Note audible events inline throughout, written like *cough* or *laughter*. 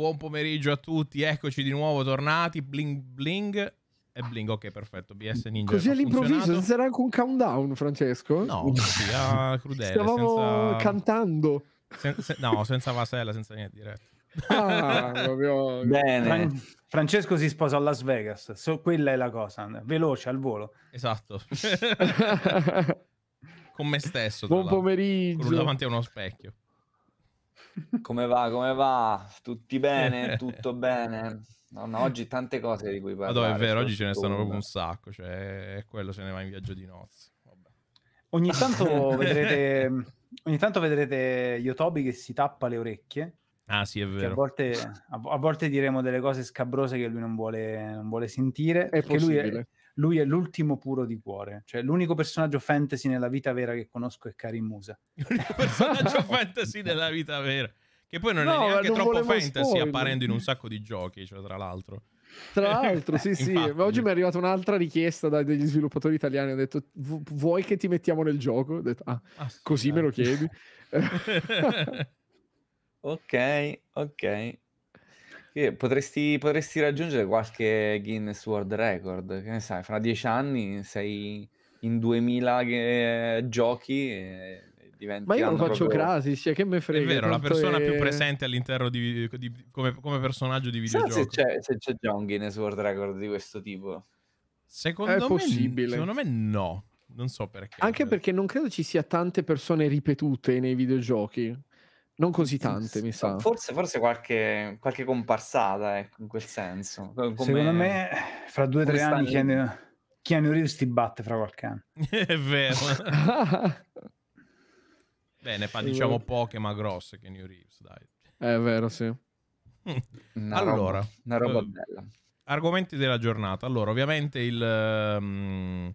buon pomeriggio a tutti. Eccoci di nuovo tornati. Bling bling. E bling, ok, perfetto. BS Ninja. Così all'improvviso, senza neanche un countdown, Francesco? No, così a crudele. Stavamo senza... cantando. Sen- se- no, senza vasella, senza niente diretto. Ah, *laughs* proprio... Bene. Fran- Francesco si sposa a Las Vegas. So, quella è la cosa. Veloce, al volo. Esatto. *laughs* Con me stesso. Buon pomeriggio. Davanti a uno specchio. Come va? Come va? Tutti bene? *laughs* Tutto bene? No, no, oggi tante cose di cui parlare. Madonna, è vero, oggi ce ne stanno proprio un sacco, cioè è quello se ne va in viaggio di nozze. Ogni tanto *laughs* vedrete ogni tanto vedrete Yotobi che si tappa le orecchie. Ah, sì, è vero. A volte, a, a volte, diremo delle cose scabrose che lui non vuole, non vuole sentire. È perché possibile. lui è, lui è l'ultimo puro di cuore. Cioè, l'unico personaggio fantasy nella vita vera che conosco è Karim Musa. L'unico personaggio *laughs* fantasy nella vita vera. Che poi non no, è neanche non troppo fantasy, spoiler. apparendo in un sacco di giochi, cioè, tra l'altro. Tra l'altro, sì, *laughs* sì. Ma oggi mi è arrivata un'altra richiesta dagli sviluppatori italiani. Ho detto, vuoi che ti mettiamo nel gioco? Ho detto, ah, ah così me lo chiedi. *laughs* ok, ok. Che potresti, potresti raggiungere qualche Guinness World Record, che ne sai, fra dieci anni sei in 2000 eh, giochi e diventi... Ma io non faccio proprio... Crasis, cioè che me frega. È vero, la persona è... più presente all'interno di, di, di come, come, personaggio di videogioco. Se c'è, se c'è già un Guinness World Record di questo tipo. Secondo, è me, possibile. secondo me no, non so perché. Anche perché non credo ci sia tante persone ripetute nei videogiochi. Non così tante, mi sa. Forse, forse qualche, qualche, comparsata, ecco, in quel senso. Come, Secondo me, fra due o tre anni, Keanu, Keanu Reeves ti batte fra qualche anno. *laughs* È vero. *laughs* Bene, fa diciamo poche ma grosse Keanu Reeves, dai. È vero, sì. Una allora, roba, una roba eh, bella. Argomenti della giornata. Allora, ovviamente il... Um,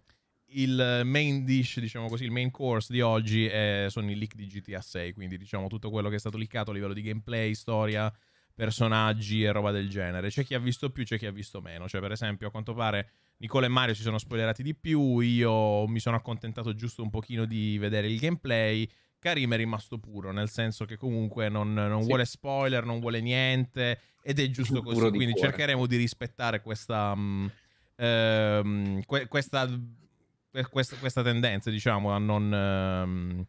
il main dish, diciamo così, il main course di oggi è, sono i leak di GTA 6, quindi diciamo tutto quello che è stato leakato a livello di gameplay, storia, personaggi e roba del genere. C'è chi ha visto più, c'è chi ha visto meno. Cioè, per esempio, a quanto pare Nicole e Mario si sono spoilerati di più, io mi sono accontentato giusto un pochino di vedere il gameplay. Karim è rimasto puro, nel senso che comunque non, non sì. vuole spoiler, non vuole niente ed è giusto così. Quindi cuore. cercheremo di rispettare questa... Um, ehm, que- questa eh, questa, questa, tendenza, diciamo, a non... Ehm...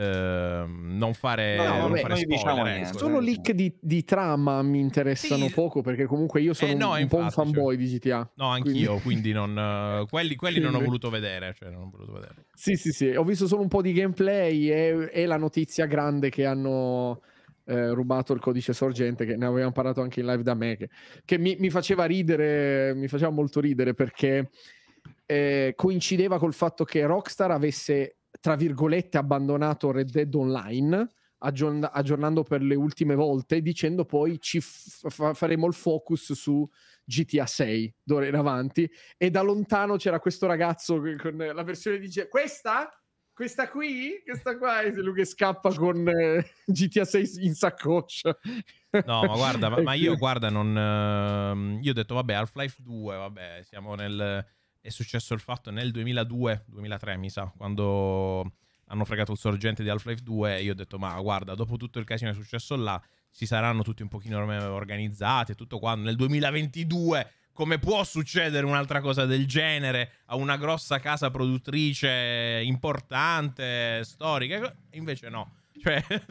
Uh, non fare, no, non fare spoiler, diciamo ecco, solo leak di, di, trama mi interessano sì. poco perché comunque io sono eh no, un, infatti, po' un fanboy cioè. di GTA no anch'io quindi, quindi *laughs* non, quelli, quelli non, ho vedere, cioè, non ho voluto vedere sì sì sì ho visto solo un po' di gameplay e, e la notizia grande che hanno eh, rubato il codice sorgente che ne avevamo parlato anche in live da me che, che mi, mi, faceva ridere mi faceva molto ridere perché eh, coincideva col fatto che Rockstar avesse, tra virgolette, abbandonato Red Dead Online, aggiorn- aggiornando per le ultime volte, dicendo poi ci f- faremo il focus su GTA 6 d'ora in avanti. E da lontano c'era questo ragazzo con la versione di G- questa? Questa qui? Questa qua è lui che scappa con eh, GTA 6 in saccoccia. No, ma guarda, ma, *laughs* ma io guarda, non. Eh, io ho detto, vabbè, Half-Life 2, vabbè, siamo nel è successo il fatto nel 2002-2003, mi sa, quando hanno fregato il sorgente di Half-Life 2 e io ho detto ma guarda, dopo tutto il casino è successo là, si saranno tutti un pochino organizzati e tutto quanto. Nel 2022 come può succedere un'altra cosa del genere a una grossa casa produttrice importante, storica? Invece no. Cioè, *laughs*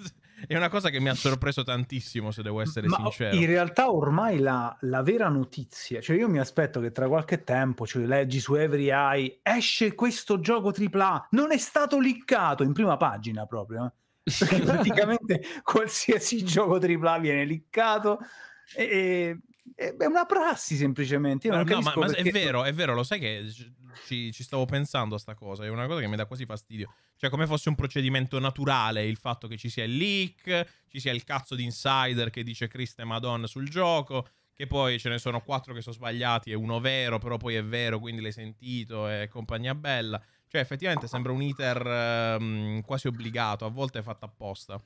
è una cosa che mi ha sorpreso tantissimo, se devo essere Ma sincero. In realtà ormai la, la, vera notizia, cioè io mi aspetto che tra qualche tempo, cioè leggi su Every Eye, esce questo gioco AAA, non è stato liccato in prima pagina proprio. Eh. Perché *laughs* praticamente qualsiasi gioco AAA viene liccato e, è eh, una prassi semplicemente. Io non no, ma, ma perché... è vero, è vero, lo sai che ci, ci, stavo pensando a sta cosa, è una cosa che mi dà quasi fastidio. Cioè, come fosse un procedimento naturale il fatto che ci sia il leak, ci sia il cazzo di insider che dice Cristo e Madonna sul gioco, che poi ce ne sono quattro che sono sbagliati e uno vero, però poi è vero, quindi l'hai sentito e compagnia bella. Cioè, effettivamente sembra un iter eh, quasi obbligato, a volte è fatto apposta.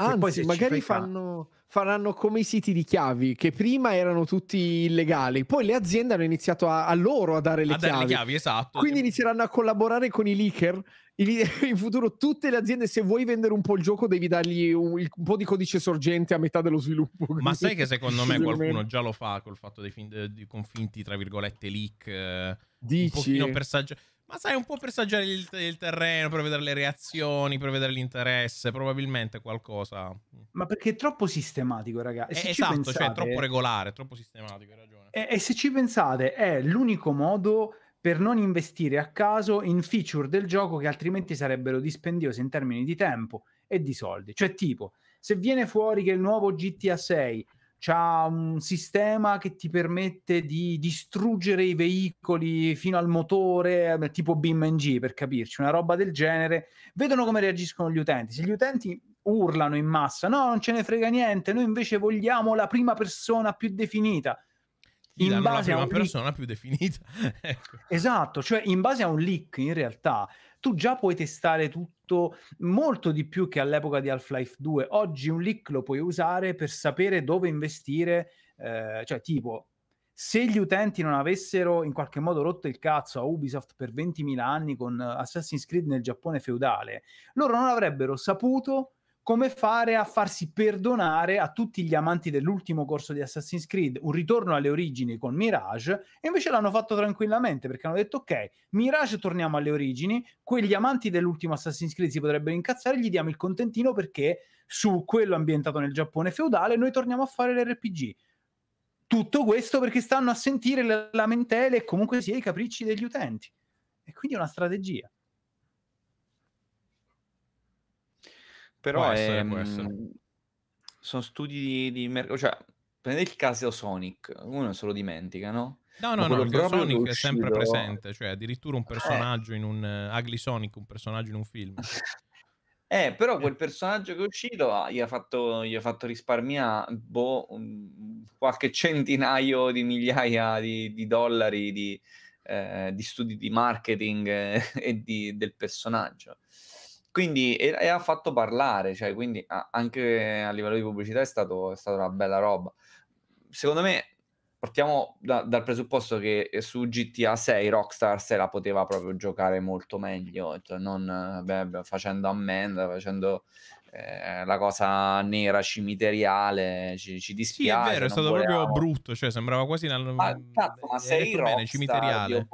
Anzi, magari fanno, faranno come i siti di chiavi, che prima erano tutti illegali, poi le aziende hanno iniziato a, a loro a dare le a chiavi. Dare le chiavi esatto. Quindi inizieranno a collaborare con i leaker. *laughs* In, futuro tutte le aziende, se vuoi vendere un po' il gioco, devi dargli un, un po' di codice sorgente a metà dello sviluppo. Ma sai che secondo me qualcuno già lo fa col fatto dei, fin, eh, dei confinti, tra virgolette, leak. Eh, Dici? Un pochino per saggio ma sai, un po' per assaggiare il, il, terreno, per vedere le reazioni, per vedere l'interesse, probabilmente qualcosa. Mm. Ma perché è troppo sistematico, ragazzi. Eh, se eh, esatto, pensate, cioè è troppo regolare, è troppo sistematico, hai ragione. E, e se ci pensate, è l'unico modo per non investire a caso in feature del gioco che altrimenti sarebbero dispendiose in termini di tempo e di soldi. Cioè, tipo, se viene fuori che il nuovo GTA 6 c'ha un sistema che ti permette di distruggere i veicoli fino al motore, eh, tipo BMG per capirci, una roba del genere. Vedono come reagiscono gli utenti. Se gli utenti urlano in massa, no, non ce ne frega niente, noi invece vogliamo la prima persona più definita. In base la prima a un persona leak. più definita. *laughs* ecco. Esatto, cioè in base a un leak in realtà tu già puoi testare tutto molto di più che all'epoca di Half-Life 2. Oggi un leak lo puoi usare per sapere dove investire, eh, cioè tipo se gli utenti non avessero in qualche modo rotto il cazzo a Ubisoft per 20.000 anni con Assassin's Creed nel Giappone feudale, loro non avrebbero saputo come fare a farsi perdonare a tutti gli amanti dell'ultimo corso di Assassin's Creed un ritorno alle origini con Mirage e invece l'hanno fatto tranquillamente perché hanno detto ok, Mirage torniamo alle origini, quegli amanti dell'ultimo Assassin's Creed si potrebbero incazzare, gli diamo il contentino perché su quello ambientato nel Giappone feudale noi torniamo a fare l'RPG. Tutto questo perché stanno a sentire le lamentele e comunque sia i capricci degli utenti. E quindi è una strategia. Però essere, è, mh, mm, sono studi di, di mercato. Cioè, prendete il caso Sonic, uno se lo dimentica, no? No, no, no, il no Sonic è, sempre presente, cioè addirittura un eh. personaggio eh. in un... Ugly Sonic, un personaggio in un film. *laughs* Eh, però eh. quel personaggio che è uscito ah, gli, ha fatto, gli ha fatto, risparmiare boh, qualche centinaio di migliaia di, di dollari di, eh, di, studi di marketing eh, *laughs* e di, del personaggio quindi e, e, ha fatto parlare, cioè, quindi a, anche a livello di pubblicità è, stato, è, stata una bella roba. Secondo me, partiamo da, dal presupposto che su GTA 6 Rockstar se la poteva proprio giocare molto meglio, cioè non beh, facendo ammenda, facendo eh, la cosa nera cimiteriale, ci, ci dispiace. Sì, è vero, è stato volevamo. proprio brutto, cioè sembrava quasi una... Ma, cazzo, ma sei Rockstar, bene, cimiteriale. Dio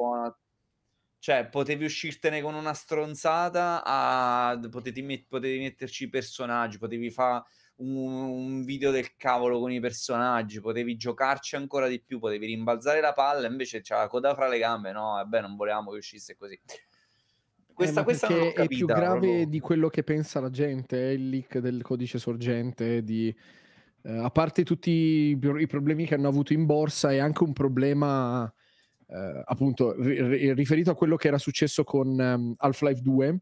cioè, potevi uscirtene con una stronzata, a... potevi, met- potevi metterci i personaggi, potevi fare un, un, video del cavolo con i personaggi, potevi giocarci ancora di più, potevi rimbalzare la palla, invece c'era la coda fra le gambe, no, vabbè, eh non volevamo che uscisse così. Questa, eh, questa capita, è più grave proprio. di quello che pensa la gente, è eh, il leak del codice sorgente di... Eh, a parte tutti i, i problemi che hanno avuto in borsa, è anche un problema eh, appunto ri- riferito a quello che era successo con um, Half-Life 2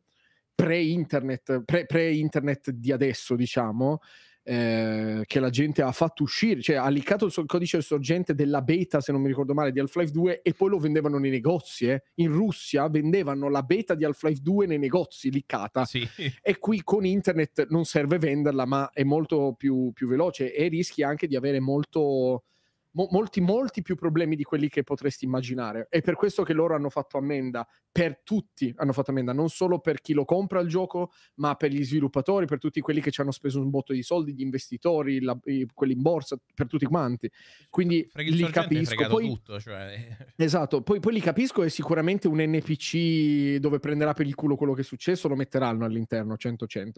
pre-internet, pre- pre-internet di adesso, diciamo, eh, che la gente ha fatto uscire, cioè ha liccato il codice sorgente della beta, se non mi ricordo male, di Half-Life 2 e poi lo vendevano nei negozi. Eh. In Russia vendevano la beta di Half-Life 2 nei negozi, liccata. Sì. E qui con internet non serve venderla, ma è molto più, più veloce e rischi anche di avere molto mo- molti, molti più problemi di quelli che potresti immaginare. È per questo che loro hanno fatto ammenda, per tutti hanno fatto ammenda, non solo per chi lo compra il gioco, ma per gli sviluppatori, per tutti quelli che ci hanno speso un botto di soldi, gli investitori, la, i, quelli in borsa, per tutti quanti. Quindi Freghi li capisco. Poi, tutto, cioè... *laughs* Esatto, poi, poi li capisco e sicuramente un NPC dove prenderà per il culo quello che è successo lo metteranno all'interno 100-100,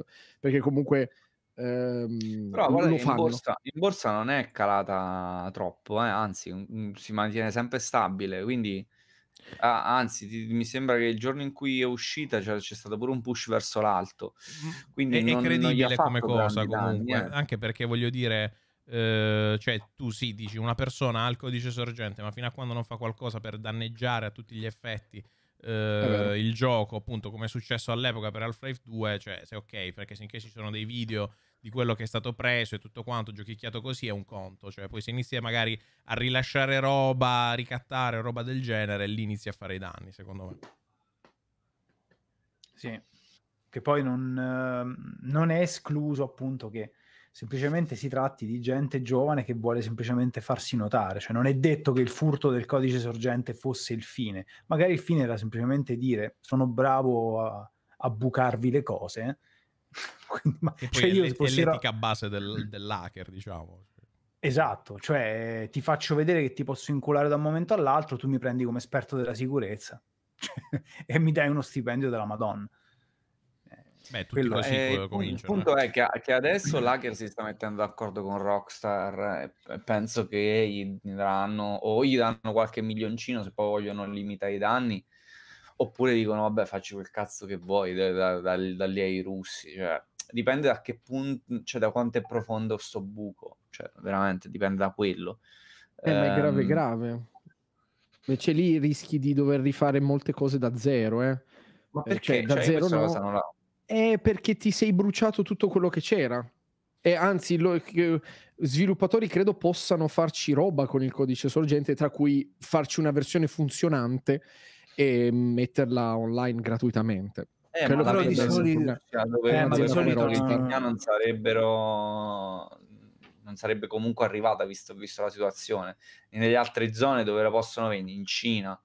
perché comunque Ehm, Però guarda, in borsa, in, borsa, non è calata troppo, eh? anzi si mantiene sempre stabile, quindi ah, anzi ti, mi sembra che il giorno in cui è uscita cioè, c'è stato pure un push verso l'alto, quindi è, non, è credibile come cosa comunque, danni, eh. anche perché voglio dire... Eh, cioè tu sì dici una persona ha il codice sorgente ma fino a quando non fa qualcosa per danneggiare a tutti gli effetti eh, il gioco, appunto, come è successo all'epoca per Half-Life 2, cioè se ok, perché finché ci sono dei video di quello che è stato preso e tutto quanto giochicchiato così è un conto, cioè poi se inizi magari a rilasciare roba, a ricattare roba del genere, lì inizi a fare i danni, secondo me. Sì, che poi non, ehm, non è escluso appunto che semplicemente si tratti di gente giovane che vuole semplicemente farsi notare, cioè non è detto che il furto del codice sorgente fosse il fine, magari il fine era semplicemente dire sono bravo a, a bucarvi le cose. *laughs* Quindi, ma, e cioè è, io è l'etica base del, dell'hacker, diciamo. Esatto, cioè ti faccio vedere che ti posso inculare da un momento all'altro, tu mi prendi come esperto della sicurezza *laughs* e mi dai uno stipendio della Madonna. Beh, tutti Quello, così eh, Il punto è che, che, adesso l'hacker si sta mettendo d'accordo con Rockstar e penso che gli daranno o gli danno qualche milioncino se poi vogliono limitare i danni oppure dicono vabbè facci quel cazzo che vuoi da, da, da, da lì ai russi cioè, dipende da che punto cioè da quanto è profondo sto buco cioè veramente dipende da quello eh, ehm... ma è grave ehm, grave invece lì rischi di dover rifare molte cose da zero eh ma eh, perché cioè, da cioè, zero no la... È perché ti sei bruciato tutto quello che c'era. E anzi, lo, sviluppatori credo possano farci roba con il codice sorgente, tra cui farci una versione funzionante e metterla online gratuitamente. Eh, Quello ma però di solito, cioè, dove, eh, ma di solito no. non sarebbero non sarebbe comunque arrivata visto, visto la situazione e nelle altre zone dove la possono vendere in Cina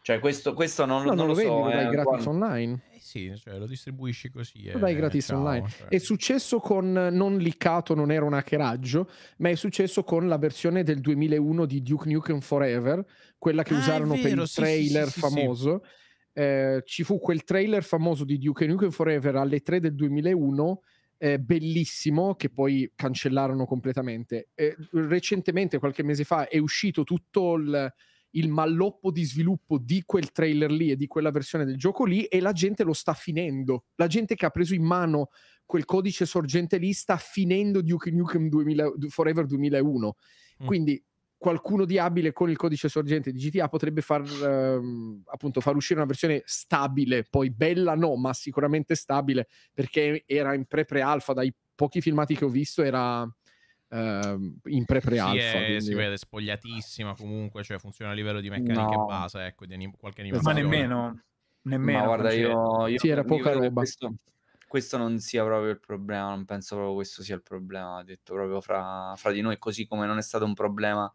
cioè questo, questo non, no, non, non lo, lo vendi, so lo eh, gratis quando... online sì, cioè lo distribuisci così. Lo dai gratis ciao, online. Cioè. È successo con, non liccato, non era un hackeraggio, ma è successo con la versione del 2001 di Duke Nukem Forever, quella che ah, usarono vero, per il trailer sì, sì, famoso. Eh, ci fu quel trailer famoso di Duke Nukem Forever alle 3 del 2001 eh, bellissimo che poi cancellarono completamente. Eh, recentemente, qualche mese fa, è uscito tutto il, il malloppo di sviluppo di quel trailer lì e di quella versione del gioco lì e la gente lo sta finendo. La gente che ha preso in mano quel codice sorgente lì sta finendo Duke Nukem 2000, Forever 2001. Mm. Quindi qualcuno di abile con il codice sorgente di GTA potrebbe far, ehm, appunto, far uscire una versione stabile, poi bella no, ma sicuramente stabile, perché era in pre-pre-alfa, dai pochi filmati che ho visto era Uh, in pre-pre-alfa. Sì, quindi... si vede spogliatissima comunque, cioè funziona a livello di meccanica no. base, ecco, di anim- qualche animazione. Ma nemmeno, nemmeno. Ma guarda, io, io... Sì, era poca roba. Questo, questo, non sia proprio il problema, non penso proprio questo sia il problema, detto proprio fra, fra, di noi, così come non è stato un problema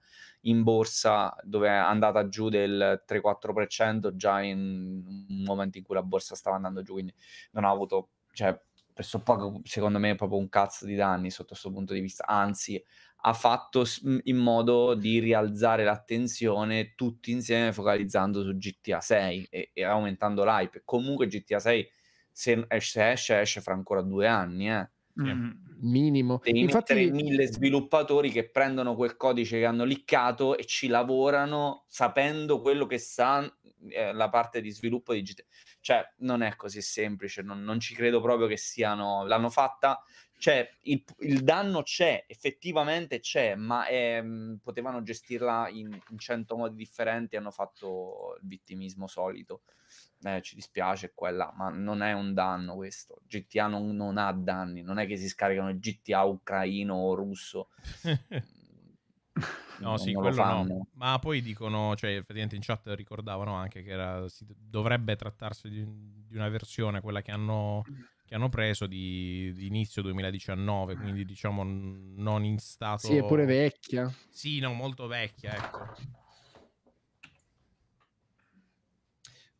in borsa dove è andata giù del 3-4% già in un momento in cui la borsa stava andando giù, quindi non ha avuto... Cioè, pressopoco, secondo me, proprio un cazzo di danni sotto questo punto di vista. Anzi, ha fatto mhmm, in modo di rialzare l'attenzione tutti insieme focalizzando su GTA 6 e, e aumentando l'hype. Comunque GTA 6 se esce, esce, esce fra ancora due anni, eh. Mm, Minimo. Devi Infatti, mettere mille sviluppatori che prendono quel codice che hanno liccato e ci lavorano sapendo quello che sa eh, la parte di sviluppo digitale. Cioè, non è così semplice, non, non ci credo proprio che siano... L'hanno fatta, cioè il, il danno c'è, effettivamente c'è, ma è, ehm, potevano gestirla in, in cento modi differenti, hanno fatto il vittimismo solito. Eh, ci dispiace quella, ma non è un danno questo. GTA non, non, ha danni, non è che si scaricano il GTA ucraino o russo. *laughs* no, non, sì, non quello no. Ma poi dicono, cioè, effettivamente in chat ricordavano anche che era, si, dovrebbe trattarsi di, di, una versione, quella che hanno che hanno preso di, di, inizio 2019, quindi eh. diciamo non in stato... Sì, è pure vecchia. Sì, no, molto vecchia, ecco.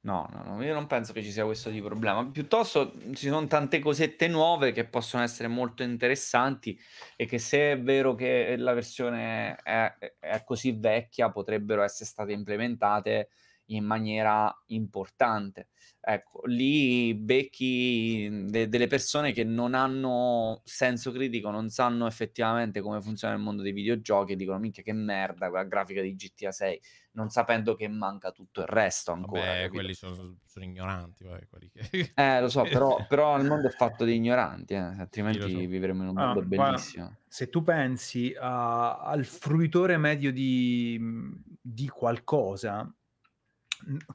No, no, no, io non penso che ci sia questo tipo di problema. Piuttosto ci sono tante cosette nuove che possono essere molto interessanti e che se è vero che la versione è, è così vecchia potrebbero essere state implementate in maniera importante. Ecco, lì becchi mhmm, de- delle persone che non hanno senso critico, non sanno effettivamente come funziona il mondo dei videogiochi e dicono minchia che merda quella grafica di GTA 6, non sapendo che manca tutto il resto ancora. Beh, quelli sono, sono ignoranti. Vabbè, che... eh, lo so, *laughs* però, però, il mondo è fatto di ignoranti, eh, altrimenti so. vivremo in un ah, mondo ah, bellissimo. Guarda, se tu pensi uh, al fruitore medio di, mhmm, di qualcosa,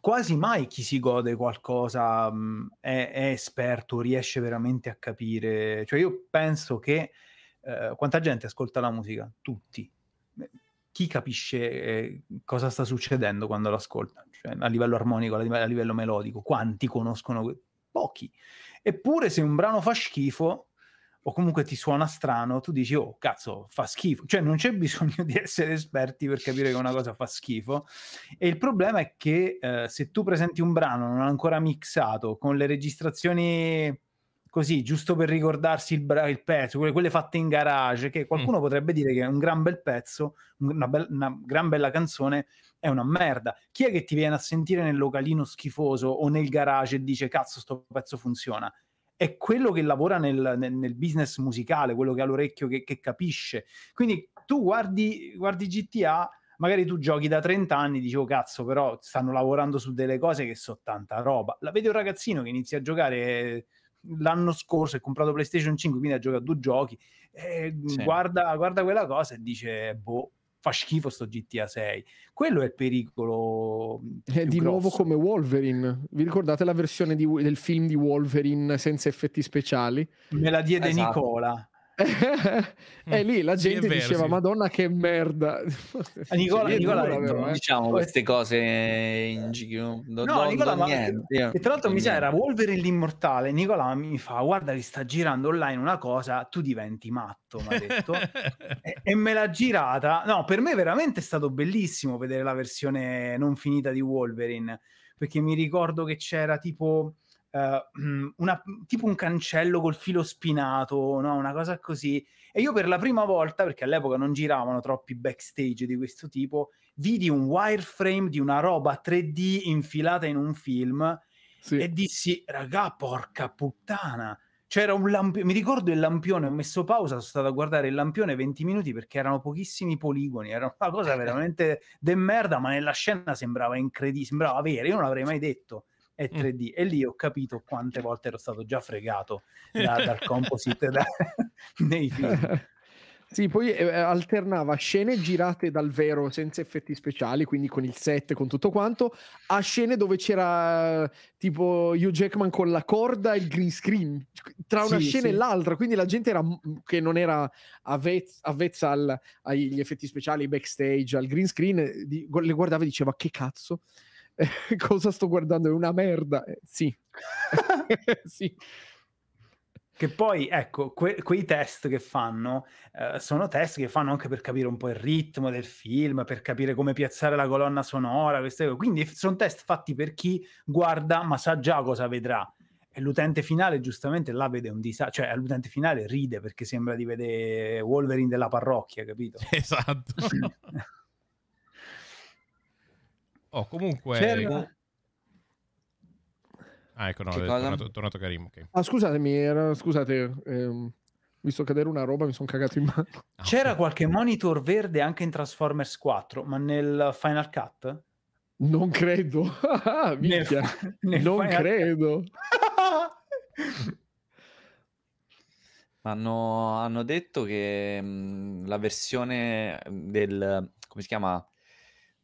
quasi mai chi si gode qualcosa mh, mhmm, è, è, esperto, riesce veramente a capire. Cioè, io penso che eh, quanta gente ascolta la musica? Tutti. Chi capisce eh, cosa sta succedendo quando l'ascolta? Cioè, a livello armonico, a livello, a livello melodico, quanti conoscono? Pochi. Eppure se un brano fa schifo, o comunque ti suona strano, tu dici, oh cazzo, fa schifo. Cioè non c'è *laughs* bisogno di essere esperti per capire che una cosa fa schifo. E il problema è che eh, se tu presenti un brano non ancora mixato, con le registrazioni così, giusto per ricordarsi il, bra- il pezzo, quelle, quelle, fatte in garage, che qualcuno mm. potrebbe dire che è un gran bel pezzo, una, be- una gran bella canzone, è una merda. Chi è che ti viene a sentire nel localino schifoso o nel garage e dice, cazzo, sto pezzo funziona? è quello che lavora nel, nel, nel business musicale, quello che ha l'orecchio che, che capisce. Quindi tu guardi, guardi GTA magari tu giochi da 30 anni, dicevo oh, cazzo, però stanno lavorando su delle cose che sono tanta roba. La vedi un ragazzino che inizia a giocare eh, l'anno scorso, ha comprato PlayStation 5, quindi ha giocato due giochi, eh, sì. guarda, guarda, quella cosa e dice, boh, fa schifo sto GTA 6. Quello è il pericolo. Mm, è di grosso. nuovo come Wolverine. Vi ricordate la versione di, del film di Wolverine senza effetti speciali? Me la diede esatto. Nicola. *laughs* e mm. lì la gente vero, diceva sì. madonna che merda eh, Nicola, Nicola dura, vero, diciamo queste cose in giro no don, Nicola don ma, niente, tra l'altro mi sa era Wolverine l'immortale Nicola mi fa guarda che sta girando online una cosa tu diventi matto mi ha detto e, e, me l'ha girata no per me veramente è stato bellissimo vedere la versione non finita di Wolverine perché mi ricordo che c'era tipo uh, *clears throat* una, tipo un cancello col filo spinato, no? una cosa così. E io per la prima volta, perché all'epoca non giravano troppi backstage di questo tipo, vidi un wireframe di una roba 3D infilata in un film sì. e dissi, raga, porca puttana. C'era un lampione, mi ricordo il lampione, ho messo pausa, sono stato a guardare il lampione 20 minuti perché erano pochissimi poligoni, era una cosa *laughs* veramente de merda, ma nella scena sembrava incredibile, sembrava vera, io non l'avrei mai detto e 3D mm. e lì ho capito quante volte ero stato già fregato *laughs* da, dal composite da, *laughs* nei film. *laughs* Sì, poi eh, alternava scene girate dal vero senza effetti speciali, quindi con il set, con tutto quanto, a scene dove c'era tipo Hugh Jackman con la corda e il green screen tra una sì, scena sì. e l'altra, quindi la gente era, che non era avvezza, avvezza al, agli effetti speciali, backstage, al green screen, eh, di, le guardava e diceva che cazzo eh, *laughs* cosa sto guardando? È una merda. Eh, sì. *laughs* sì. Che poi, ecco, que- quei test che fanno eh, sono test che fanno anche per capire un po' il ritmo del film, per capire come piazzare la colonna sonora, queste cose. Quindi sono test fatti per chi guarda ma sa già cosa vedrà. E l'utente finale giustamente la vede un disastro, cioè l'utente finale ride perché sembra di vedere Wolverine della parrocchia, capito? *laughs* Esatto. Oh, comunque... C'era... Ecco. Ah, ecco, no, è tornato, è tornato Karim. Okay. Ah, scusatemi, era, scusate, ehm, visto cadere una roba mi sono cagato in mano. Ah, C'era qualche monitor verde anche in Transformers 4, ma nel Final Cut? Non credo. Ah, minchia. Nel, nel non Final credo. *laughs* hanno, hanno detto che mh, la versione del... come si chiama?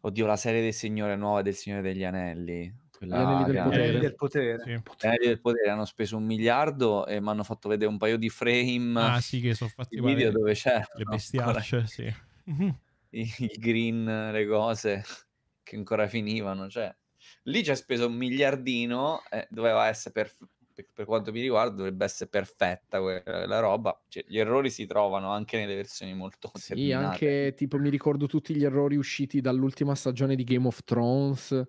Oddio, la serie del Signore Nuova del Signore degli Anelli. Quella... Gli anelli del potere. Anelli del potere. Sì. Anelli del potere. Hanno speso un miliardo e mi hanno fatto vedere un paio di frame. Ah, sì, che sono fatti video dove c'è. Le bestiacce, ancora... sì. Il green, le cose che ancora finivano. Cioè, lì c'è speso un miliardino, eh, doveva essere per, per, per, quanto mi riguarda dovrebbe essere perfetta eh, la roba. Cioè, gli errori si trovano anche nelle versioni molto Sì, anche tipo mi ricordo tutti gli errori usciti dall'ultima stagione di Game of Thrones.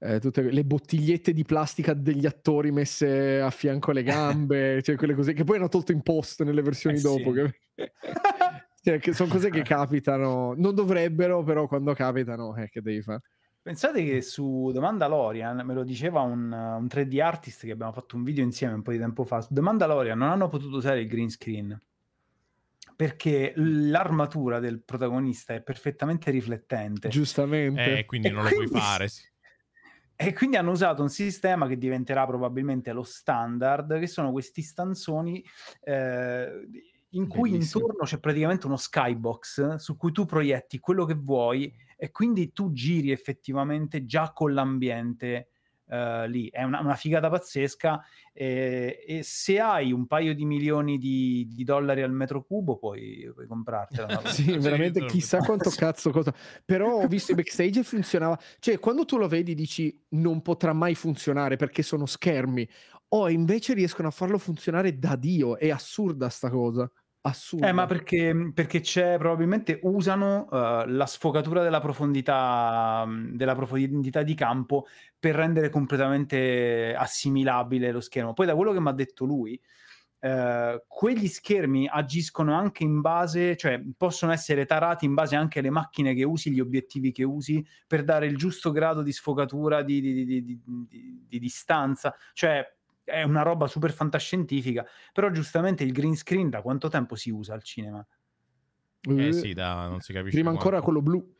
Eh, tutte le bottigliette di plastica degli attori messe a fianco alle gambe, *laughs* cioè quelle cose che poi hanno tolto in post nelle versioni eh, dopo. Sì. *laughs* Cioè, che... cioè, sono cose che capitano, non dovrebbero, però quando capitano, eh, che devi fare? Pensate che su The Mandalorian, me lo diceva un, un 3D artist che abbiamo fatto un video insieme un po' di tempo fa, su The Mandalorian non hanno potuto usare il green screen perché l'armatura del protagonista è perfettamente riflettente. Giustamente. Eh, quindi e non quindi... lo puoi fare. Sì. E quindi hanno usato un sistema che diventerà probabilmente lo standard, che sono questi stanzoni eh, in cui Bellissimo. intorno c'è praticamente uno skybox su cui tu proietti quello che vuoi e quindi tu giri effettivamente già con l'ambiente Uh, lì. È una, una figata pazzesca. Eh, e se hai un paio di milioni di, di dollari al metro cubo, puoi, puoi comprartela. *laughs* sì, veramente certo. chissà quanto cazzo cosa. Però ho visto i backstage e funzionava. Cioè, quando tu lo vedi, dici non potrà mai funzionare perché sono schermi. O invece riescono a farlo funzionare da Dio. È assurda sta cosa. Assurdo. Eh, ma perché, mm, perché c'è probabilmente usano uh, la sfocatura della profondità, mm, della profondità di campo per rendere completamente assimilabile lo schermo. Poi da quello che mi ha detto lui, Uh, quegli schermi agiscono anche in base, cioè possono essere tarati in base anche alle macchine che usi, gli obiettivi che usi, per dare il giusto grado di sfocatura, di, di, di, di distanza. Cioè, è una roba super fantascientifica, però giustamente il green screen da quanto tempo si usa al cinema? Eh, eh sì, da, non si capisce. Prima ancora quello blu.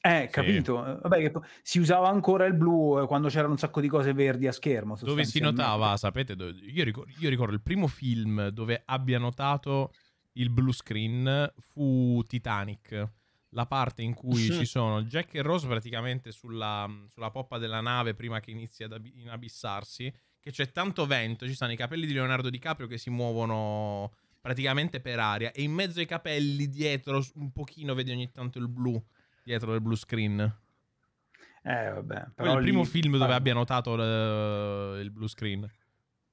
Eh, capito. Sì. Vabbè, si usava ancora il blu eh, quando c'erano un sacco di cose verdi a schermo. Dove si notava, sapete, dove, io, ricordo, io, ricordo, il primo film dove abbia notato il blu screen fu Titanic. La parte in cui sì. ci sono Jack e Rose praticamente sulla, sulla poppa della nave prima che inizi ad ab- inabissarsi che c'è tanto vento, ci sono i capelli di Leonardo DiCaprio che si muovono praticamente per aria e in mezzo ai capelli dietro un pochino vedi ogni tanto il blu, dietro il blue screen. Eh vabbè. Però è il primo lì... film dove ah. abbia notato le... il blue screen.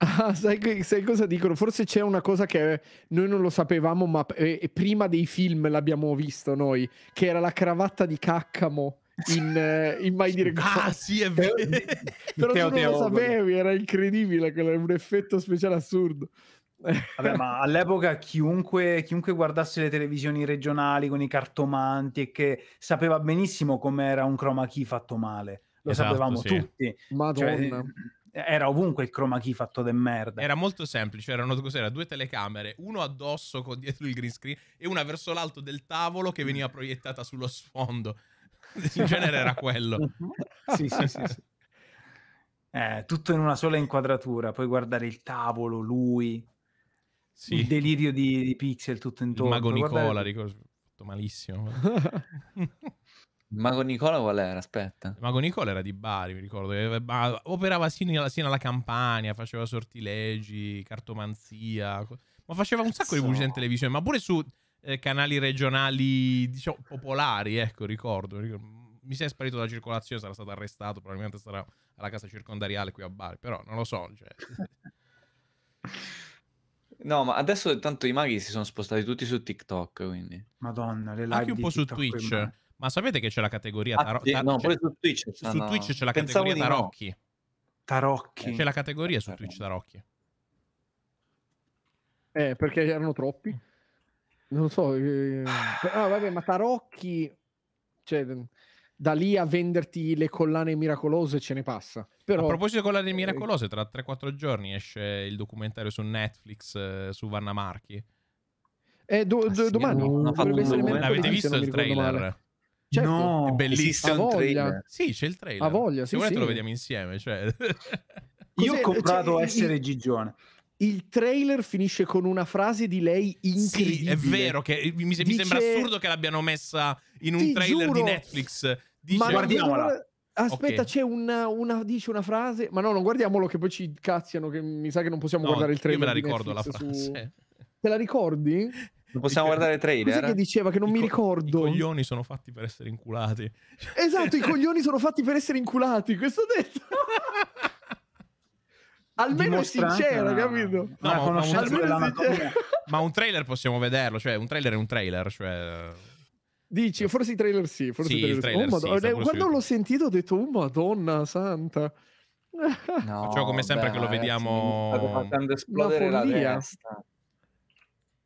Ah, sai, sai, cosa dicono? Forse c'è una cosa che noi non lo sapevamo, ma eh, prima dei film l'abbiamo visto noi, che era la cravatta di Caccamo in, eh, in Mai Dire Cosa. *laughs* Ah, sì, è vero. Però *laughs* teo, tu teo, non lo sapevi, era incredibile, quello, un effetto speciale assurdo. Vabbè, ma *laughs* all'epoca chiunque, chiunque, guardasse le televisioni regionali con i cartomanti e che sapeva benissimo com'era un chroma key fatto male, lo esatto, sapevamo sì. tutti. Madonna. Cioè, era ovunque il chroma key fatto de merda. Era molto semplice, erano cos'era, due telecamere, uno addosso con dietro il green screen e una verso l'alto del tavolo che mm. veniva proiettata sullo sfondo. *laughs* in genere era quello. *laughs* sì, sì, sì. sì. Eh, tutto in una sola inquadratura, poi guardare il tavolo, lui, sì. il delirio di, di, pixel tutto intorno. Il mago Nicola, guardare... ricordo, malissimo. *laughs* Il mago Nicola qual era? Aspetta. Il mago Nicola era di Bari, mi ricordo. Operava sino alla Campania, faceva sortilegi, cartomanzia. Ma faceva un sacco so. di pubblicità in televisione, ma pure su eh, canali regionali, diciamo, popolari, ecco, ricordo. Mi si è sparito dalla circolazione, sarà stato arrestato, probabilmente sarà alla casa circondariale qui a Bari, però non lo so. Cioè... *laughs* No, ma adesso tanto i maghi si sono spostati tutti su TikTok, quindi. Madonna, le live Anche un po' TikTok su Twitch. Ma... ma sapete che c'è la categoria tarocchi? Ah, no, pure su Twitch. Su no. Twitch c'è la Pensavo categoria tarocchi. No. Tarocchi. C'è la categoria su Twitch tarocchi. Eh, perché erano troppi. Non lo so. Eh, eh, ah, vabbè, ma Tarocchi, cioè, mm, da lì a venderti le collane miracolose ce ne passa. Però, a proposito di collane eh, miracolose, tra 3-4 giorni esce il documentario su Netflix eh, su Vanna Marchi. Eh, do, ah, do, sì, domani no, L'avete visto il trailer? Certo. No, è bellissimo. Esiste trailer. Sì, c'è il trailer. A voglia, sì, sì. lo vediamo insieme. Cioè... Io ho comprato cioè, Essere Gigione il trailer finisce con una frase di lei incredibile. Sì, è vero che mi, Dice... mi sembra assurdo che l'abbiano messa in un trailer giuro, di Netflix. Dice... Ma guardiamola. Aspetta, okay. c'è una, una, dice una frase. Ma no, non guardiamolo che poi ci cazziano. Che mi sa che non possiamo no, guardare il trailer. Io me la ricordo la frase. Su... Te la ricordi? Non possiamo guardare il trailer. Cos'è che eh? diceva che non I mi ricordo? I coglioni sono fatti per essere inculati. Esatto, i coglioni sono fatti per essere inculati. Questo detto. *laughs* almeno è sincero, capito? No, ma, ma, un *laughs* ma, un trailer possiamo vederlo, cioè un trailer è un trailer, cioè... Dici, cioè. forse i trailer sì, forse sì, trailer, trailer oh, sì, eh, Quando l'ho sentito ho detto, oh madonna santa. No, Facciamo come sempre beh, che lo vediamo... facendo esplodere la testa.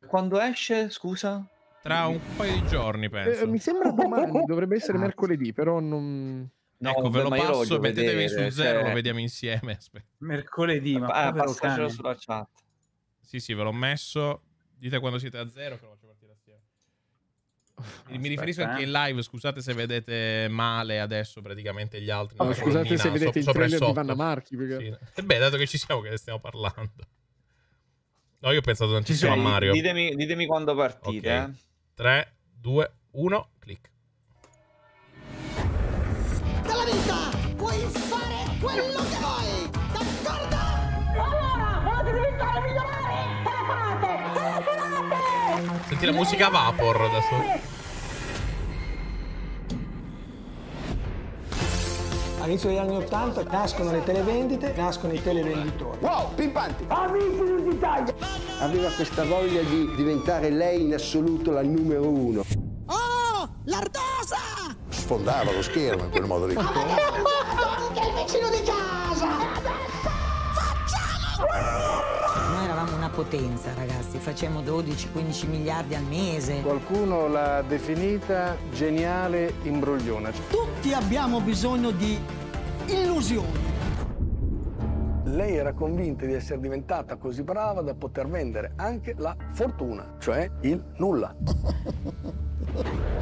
Quando esce, scusa? Tra un paio di giorni, penso. Eh, mi sembra domani, dovrebbe essere mercoledì, però non... No, ecco, ve lo passo, mettetevi vedere, su cioè zero, cioè... lo vediamo insieme. Aspetta. Mercoledì, ma ah, passacelo sulla chat. Sì, sì, ve l'ho messo. Dite quando siete a zero che lo faccio partire assieme. Aspetta, Mi riferisco eh. anche in live, scusate se vedete male adesso praticamente gli altri. Oh, scusate se vedete so, il trailer di Vanna Marchi. Perché... Sì. E eh, beh, dato che ci siamo che ne stiamo parlando. No, io ho pensato tantissimo cioè, a Mario. Ditemi, ditemi quando partite. 3, 2, 1, clic la vita puoi fare quello che vuoi, d'accordo? Allora, volete diventare milionari? Telefonate, telefonate! Senti la musica a vapor adesso. All'inizio degli anni 80 nascono le televendite, nascono i televenditori. Wow, pimpanti! Amici d'Italia! Aveva questa voglia di diventare lei in assoluto la numero uno. Oh! Lardosa! Sfondava lo schermo in quel modo lì. Ma è il vicino di casa! Facciamo Noi eravamo una potenza, ragazzi. Facciamo 12-15 miliardi al mese. Qualcuno l'ha definita geniale imbrogliona. Tutti abbiamo bisogno di illusioni. Lei era convinta di essere diventata così brava da poter vendere anche la fortuna, cioè il nulla. *laughs*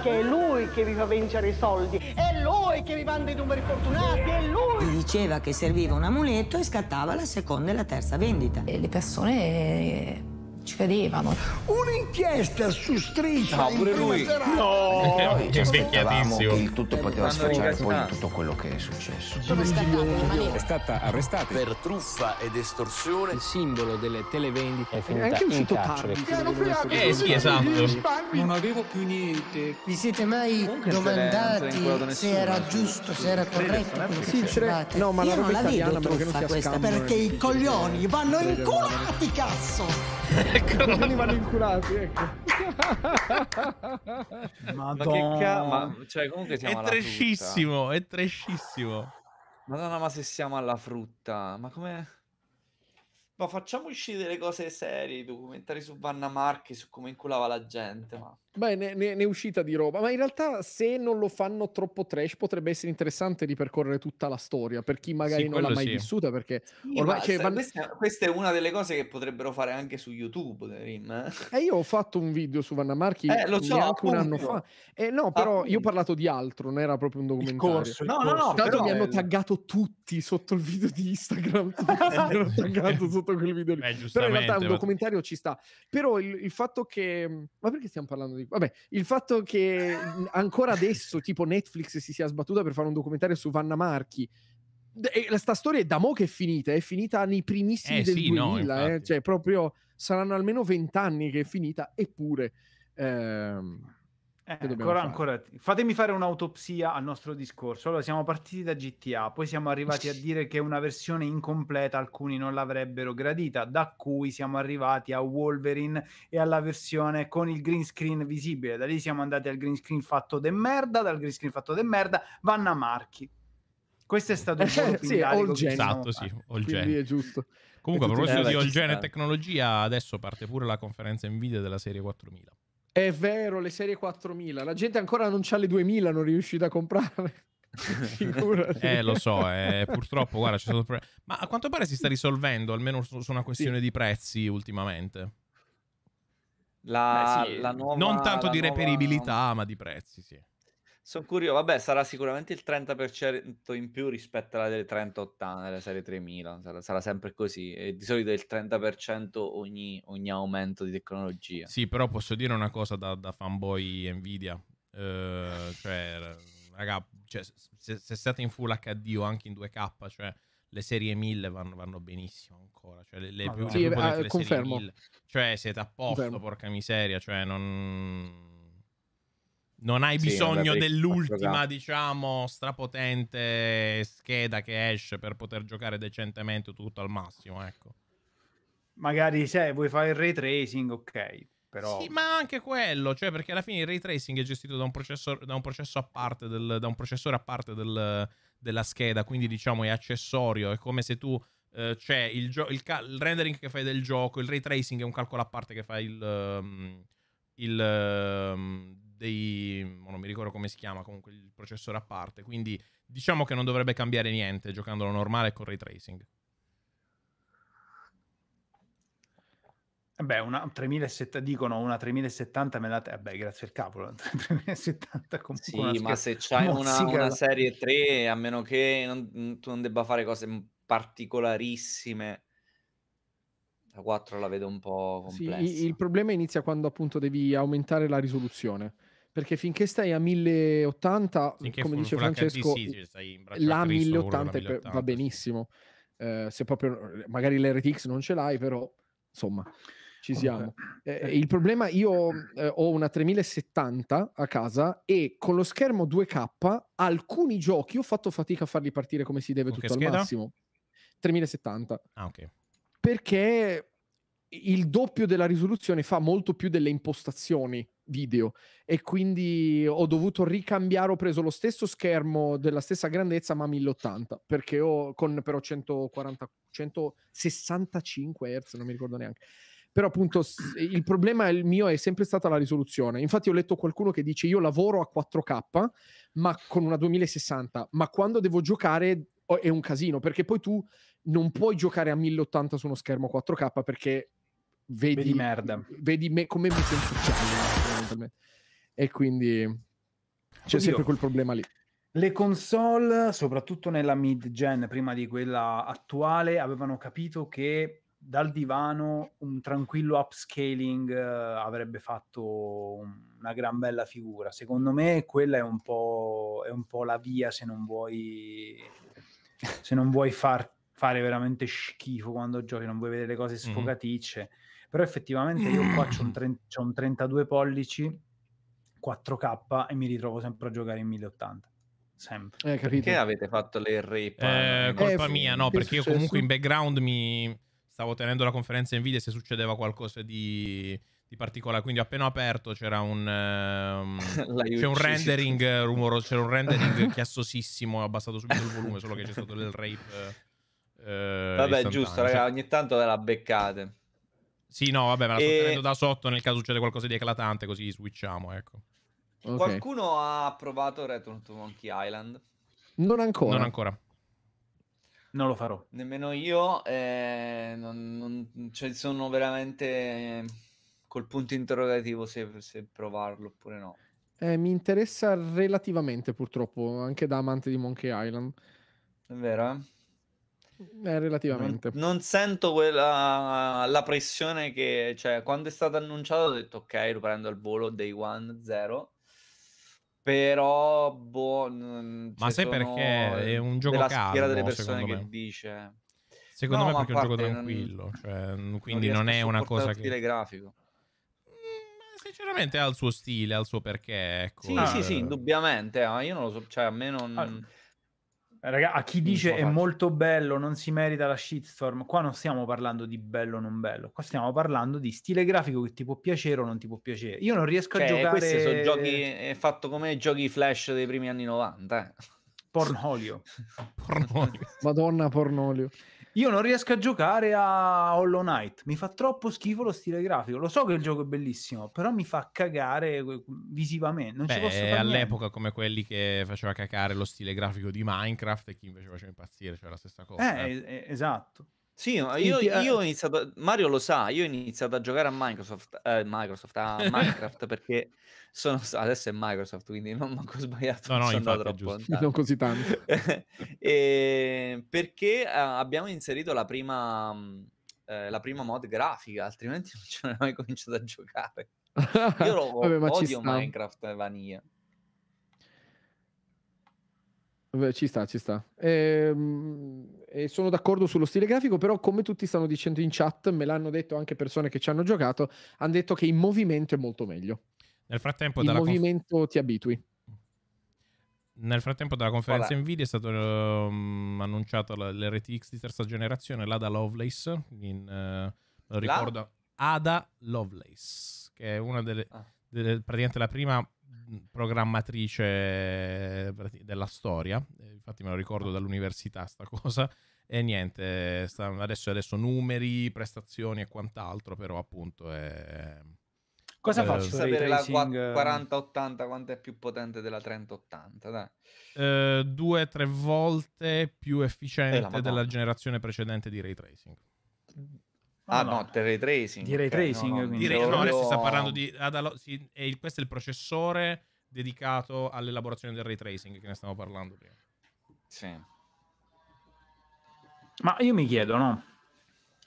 che è lui che vi fa vincere i soldi, è lui che vi manda i numeri fortunati, è lui! Gli diceva che serviva un amuleto e scattava la seconda e la terza vendita. E le persone ci credevano. Un'inchiesta su striscia. No, pure lui. No, che no, cioè, vecchiatissimo. Il tutto poteva sfociare poi tutto quello che è successo. Sono scattato, è stata arrestata per truffa ed estorsione. Il simbolo delle televendite è finita anche in carcere. Eh, eh sì, esatto. Non avevo più niente. Vi siete mai Comunque domandati se era giusto, se era corretto quello No, ma la roba italiana perché non si Perché i coglioni vanno inculati, cazzo! *laughs* ecco. Eccolo vanno inculati, ecco. ma che cazzo? cioè comunque siamo è trescissimo, è trescissimo. Madonna, ma se siamo alla frutta, ma come ma facciamo uscire delle cose serie, documentari su Vanna Marche, su come inculava la gente, ma Beh, ne, ne, ne, è uscita di roba, ma in realtà se non lo fanno troppo trash potrebbe essere interessante ripercorrere tutta la storia per chi magari sì, non l'ha mai sì. vissuta perché sì, ormai cioè, van... questa, questa, è una delle cose che potrebbero fare anche su YouTube, Rim. Eh? E eh, io ho fatto un video su Vanna Marchi eh, lo so, appunto, un anno fa. Eh, no, però appunto. io ho parlato di altro, non era proprio un documentario. Il corso, il no, corso. no, no, Tanto però... mi hanno taggato tutti sotto il video di Instagram, *laughs* mi hanno taggato sotto quel video lì. Beh, però in realtà un documentario ci sta. Però il, il fatto che ma perché stiamo parlando di di... Vabbè, il fatto che ah. ancora adesso, tipo Netflix, si sia sbattuta per fare un documentario su Vanna Marchi. E sta storia è da mo' che è finita, è finita nei primissimi eh, del sì, 2000, no, eh. cioè proprio saranno almeno vent'anni che è finita, eppure... Ehm eh, ancora, ancora, fatemi fare un'autopsia al nostro discorso. Allora, siamo partiti da GTA, poi siamo arrivati a dire che una versione incompleta alcuni non l'avrebbero gradita, da cui siamo arrivati a Wolverine e alla versione con il green screen visibile. Da lì siamo andati al green screen fatto de merda, dal green screen fatto de merda, vanno a marchi. Questo è *laughs* stato il eh, sì, gen. Esatto, sì, all è giusto. Comunque, a proposito di all gen e tecnologia, adesso parte pure la conferenza Nvidia della serie 4000. È vero, le serie 4000. La gente ancora non ha le 2000, non è riuscita a comprarle. *laughs* eh, lo so, eh, purtroppo, guarda, c'è stato problema. Ma a quanto pare si sta risolvendo, almeno su, su una questione sì. di prezzi ultimamente. La, Beh, sì, la nuova, non tanto di nuova... reperibilità, ma di prezzi, sì. Sono curioso, vabbè, sarà sicuramente il 30% in più rispetto alla delle 3080, delle serie 3000, sarà, sarà sempre così. E di solito è il 30% ogni, ogni, aumento di tecnologia. Sì, però posso dire una cosa da, da fanboy Nvidia. Eh, cioè, raga, cioè, se, se state in Full HD o anche in 2K, cioè le serie 1000 vanno, vanno benissimo ancora. Cioè, le, le ah, più, sì, più eh, le serie 1000. Cioè, siete a posto, confermo. porca miseria. Cioè, non... Non hai sì, bisogno dell'ultima, diciamo, strapotente scheda che esce per poter giocare decentemente tutto al massimo, ecco. Magari se vuoi fare il ray tracing, ok, però... Sì, ma anche quello, cioè perché alla fine il ray tracing è gestito da un, da un, a parte del, da un processore a parte del, della scheda, quindi diciamo è accessorio, è come se tu... Uh, c'è il, il, il, rendering che fai del gioco, il ray tracing è un calcolo a parte che fa il, um, il um, dei... Mm, non mi ricordo come si chiama, comunque il processore a parte, quindi diciamo che non dovrebbe cambiare niente giocandolo normale con ray tracing. Eh beh, una 3070, dicono una 3070 me la... Eh beh, grazie al cavolo, 3070 *laughs* comunque... Sì, ma se c'hai una, una, serie 3, a meno che non, mm, tu non debba fare cose particolarissime, la 4 la vedo un po' complessa. Sì, il problema inizia quando appunto devi aumentare la risoluzione. Perché finché stai a 1080, finché come dice Francesco, sì, la 1080, 1080 va benissimo. Eh, se proprio magari l'RTX non ce l'hai, però insomma ci siamo. Eh, eh, il problema, io eh, ho una 3070 a casa e con lo schermo 2K alcuni giochi ho fatto fatica a farli partire come si deve con tutto al massimo. 3070. Ah, ok. Perché il doppio della risoluzione fa molto più delle impostazioni video e quindi ho dovuto ricambiare, ho preso lo stesso schermo della stessa grandezza ma 1080 perché ho con però 140, 165 hertz non mi ricordo neanche. Però appunto il problema è il mio è sempre stata la risoluzione. Infatti ho letto qualcuno che dice io lavoro a 4K ma con una 2060, ma quando devo giocare è un casino perché poi tu non puoi giocare a 1080 su uno schermo 4K perché vedi, vedi merda, vedi me, come mi sento E quindi c'è Oddio. sempre quel problema lì. Le console, soprattutto nella mid-gen, prima di quella attuale, avevano capito che dal divano un tranquillo upscaling eh, avrebbe fatto una gran bella figura. Secondo me quella è un po', è un po la via se non vuoi, se non vuoi far, fare veramente schifo quando giochi, non vuoi vedere le cose mm-hmm. sfogaticce. Mm-hmm però effettivamente io qua ho un, *clears throat* tre- un 32 pollici 4K e mi ritrovo sempre a giocare in 1080 sempre. Eh, perché avete fatto le rape? Eh, colpa eh, mia, no, perché io comunque in background mi stavo tenendo la conferenza in video se succedeva qualcosa di, di particolare, quindi appena aperto c'era un, um, *laughs* c'è un rendering rumoroso, c'era un rendering *laughs* chiassosissimo, ho abbassato subito il volume, solo che c'è stato del rape. Eh, Vabbè, giusto, ragazzi, ogni tanto ve la beccate. Sì, no, vabbè, me la sto e... tenendo da sotto nel caso succede qualcosa di eclatante, così switchiamo, ecco. Okay. Qualcuno ha provato Return to Monkey Island? Non ancora. Non ancora. Non lo farò. Nemmeno io. Eh, non, non, cioè sono veramente col punto interrogativo se, se provarlo oppure no. Eh, mi interessa relativamente, purtroppo, anche da amante di Monkey Island. È vero, eh? Eh, relativamente. Non, non, sento quella la pressione che, cioè, quando è stato annunciato ho detto ok, lo prendo al volo day one zero. Però boh, Ma sai perché è un gioco della calmo, delle persone che dice Secondo no, me perché è un gioco tranquillo, cioè, non, cioè, quindi non, non è una cosa che stile grafico. Mm, sinceramente ha il suo stile, ha il suo perché, ecco. Sì, eh... sì, sì, indubbiamente, eh, ma io non lo so, cioè a me non allora Raga, a chi dice è molto bello, non si merita la shitstorm, qua non stiamo parlando di bello o non bello, qua stiamo parlando di stile grafico che ti può piacere o non ti può piacere. Io non riesco cioè, a giocare... Questi sono giochi, è fatto come giochi flash dei primi anni 90. Eh. Pornolio. *laughs* pornolio. Madonna, pornolio. Io non riesco a giocare a Hollow Knight, mi fa troppo schifo lo stile grafico. Lo so che il gioco è bellissimo, però mi fa cagare visivamente. Non Beh, ci posso fare all'epoca niente. come quelli che faceva cacare lo stile grafico di Minecraft e chi invece faceva impazzire, cioè la stessa cosa. Eh, eh. esatto. Sì, io, eh, io, ho iniziato, Mario lo sa, io ho iniziato a giocare a Microsoft, eh, Microsoft a Minecraft perché sono, adesso è Microsoft, quindi non *laughs* ho sbagliato, no, no, sono troppo Non *laughs* così tanto. *laughs* e, ehm, perché ah, abbiamo inserito la prima, mm, eh, la prima mod grafica, altrimenti non ci avrei mai cominciato a giocare. Io lo Vabbè, odio Minecraft e Vanilla. Beh, ci sta, ci sta. E, ehm, e sono d'accordo sullo stile grafico, però come tutti stanno dicendo in chat, me l'hanno detto anche persone che ci hanno giocato, hanno detto che in movimento è molto meglio. Nel frattempo, in movimento conf... ti abitui. Nel frattempo, dalla conferenza Vabbè. Nvidia è stato um, annunciato l'RTX di terza generazione, l'Ada Lovelace, in, uh, lo ricordo, La? Ada Lovelace, che è una delle, ah. delle praticamente la prima Mm, programmatrice eh, della storia, eh, infatti me lo ricordo dall'università sta cosa, e niente, sta, adesso, adesso numeri, prestazioni e quant'altro, però appunto è... Cosa eh, faccio? Sapere la 4080 eh, quanto è più potente della 3080? Dai. Eh, due tre volte più efficiente della generazione precedente di ray tracing. Mm. Ah no, no ray tracing. Di ray okay, tracing. No, no, quindi... Ray... no adesso sta parlando di... Adalo... Sì, è... questo è il processore dedicato all'elaborazione del ray tracing che ne stavo parlando prima. Sì. Ma io mi chiedo, no?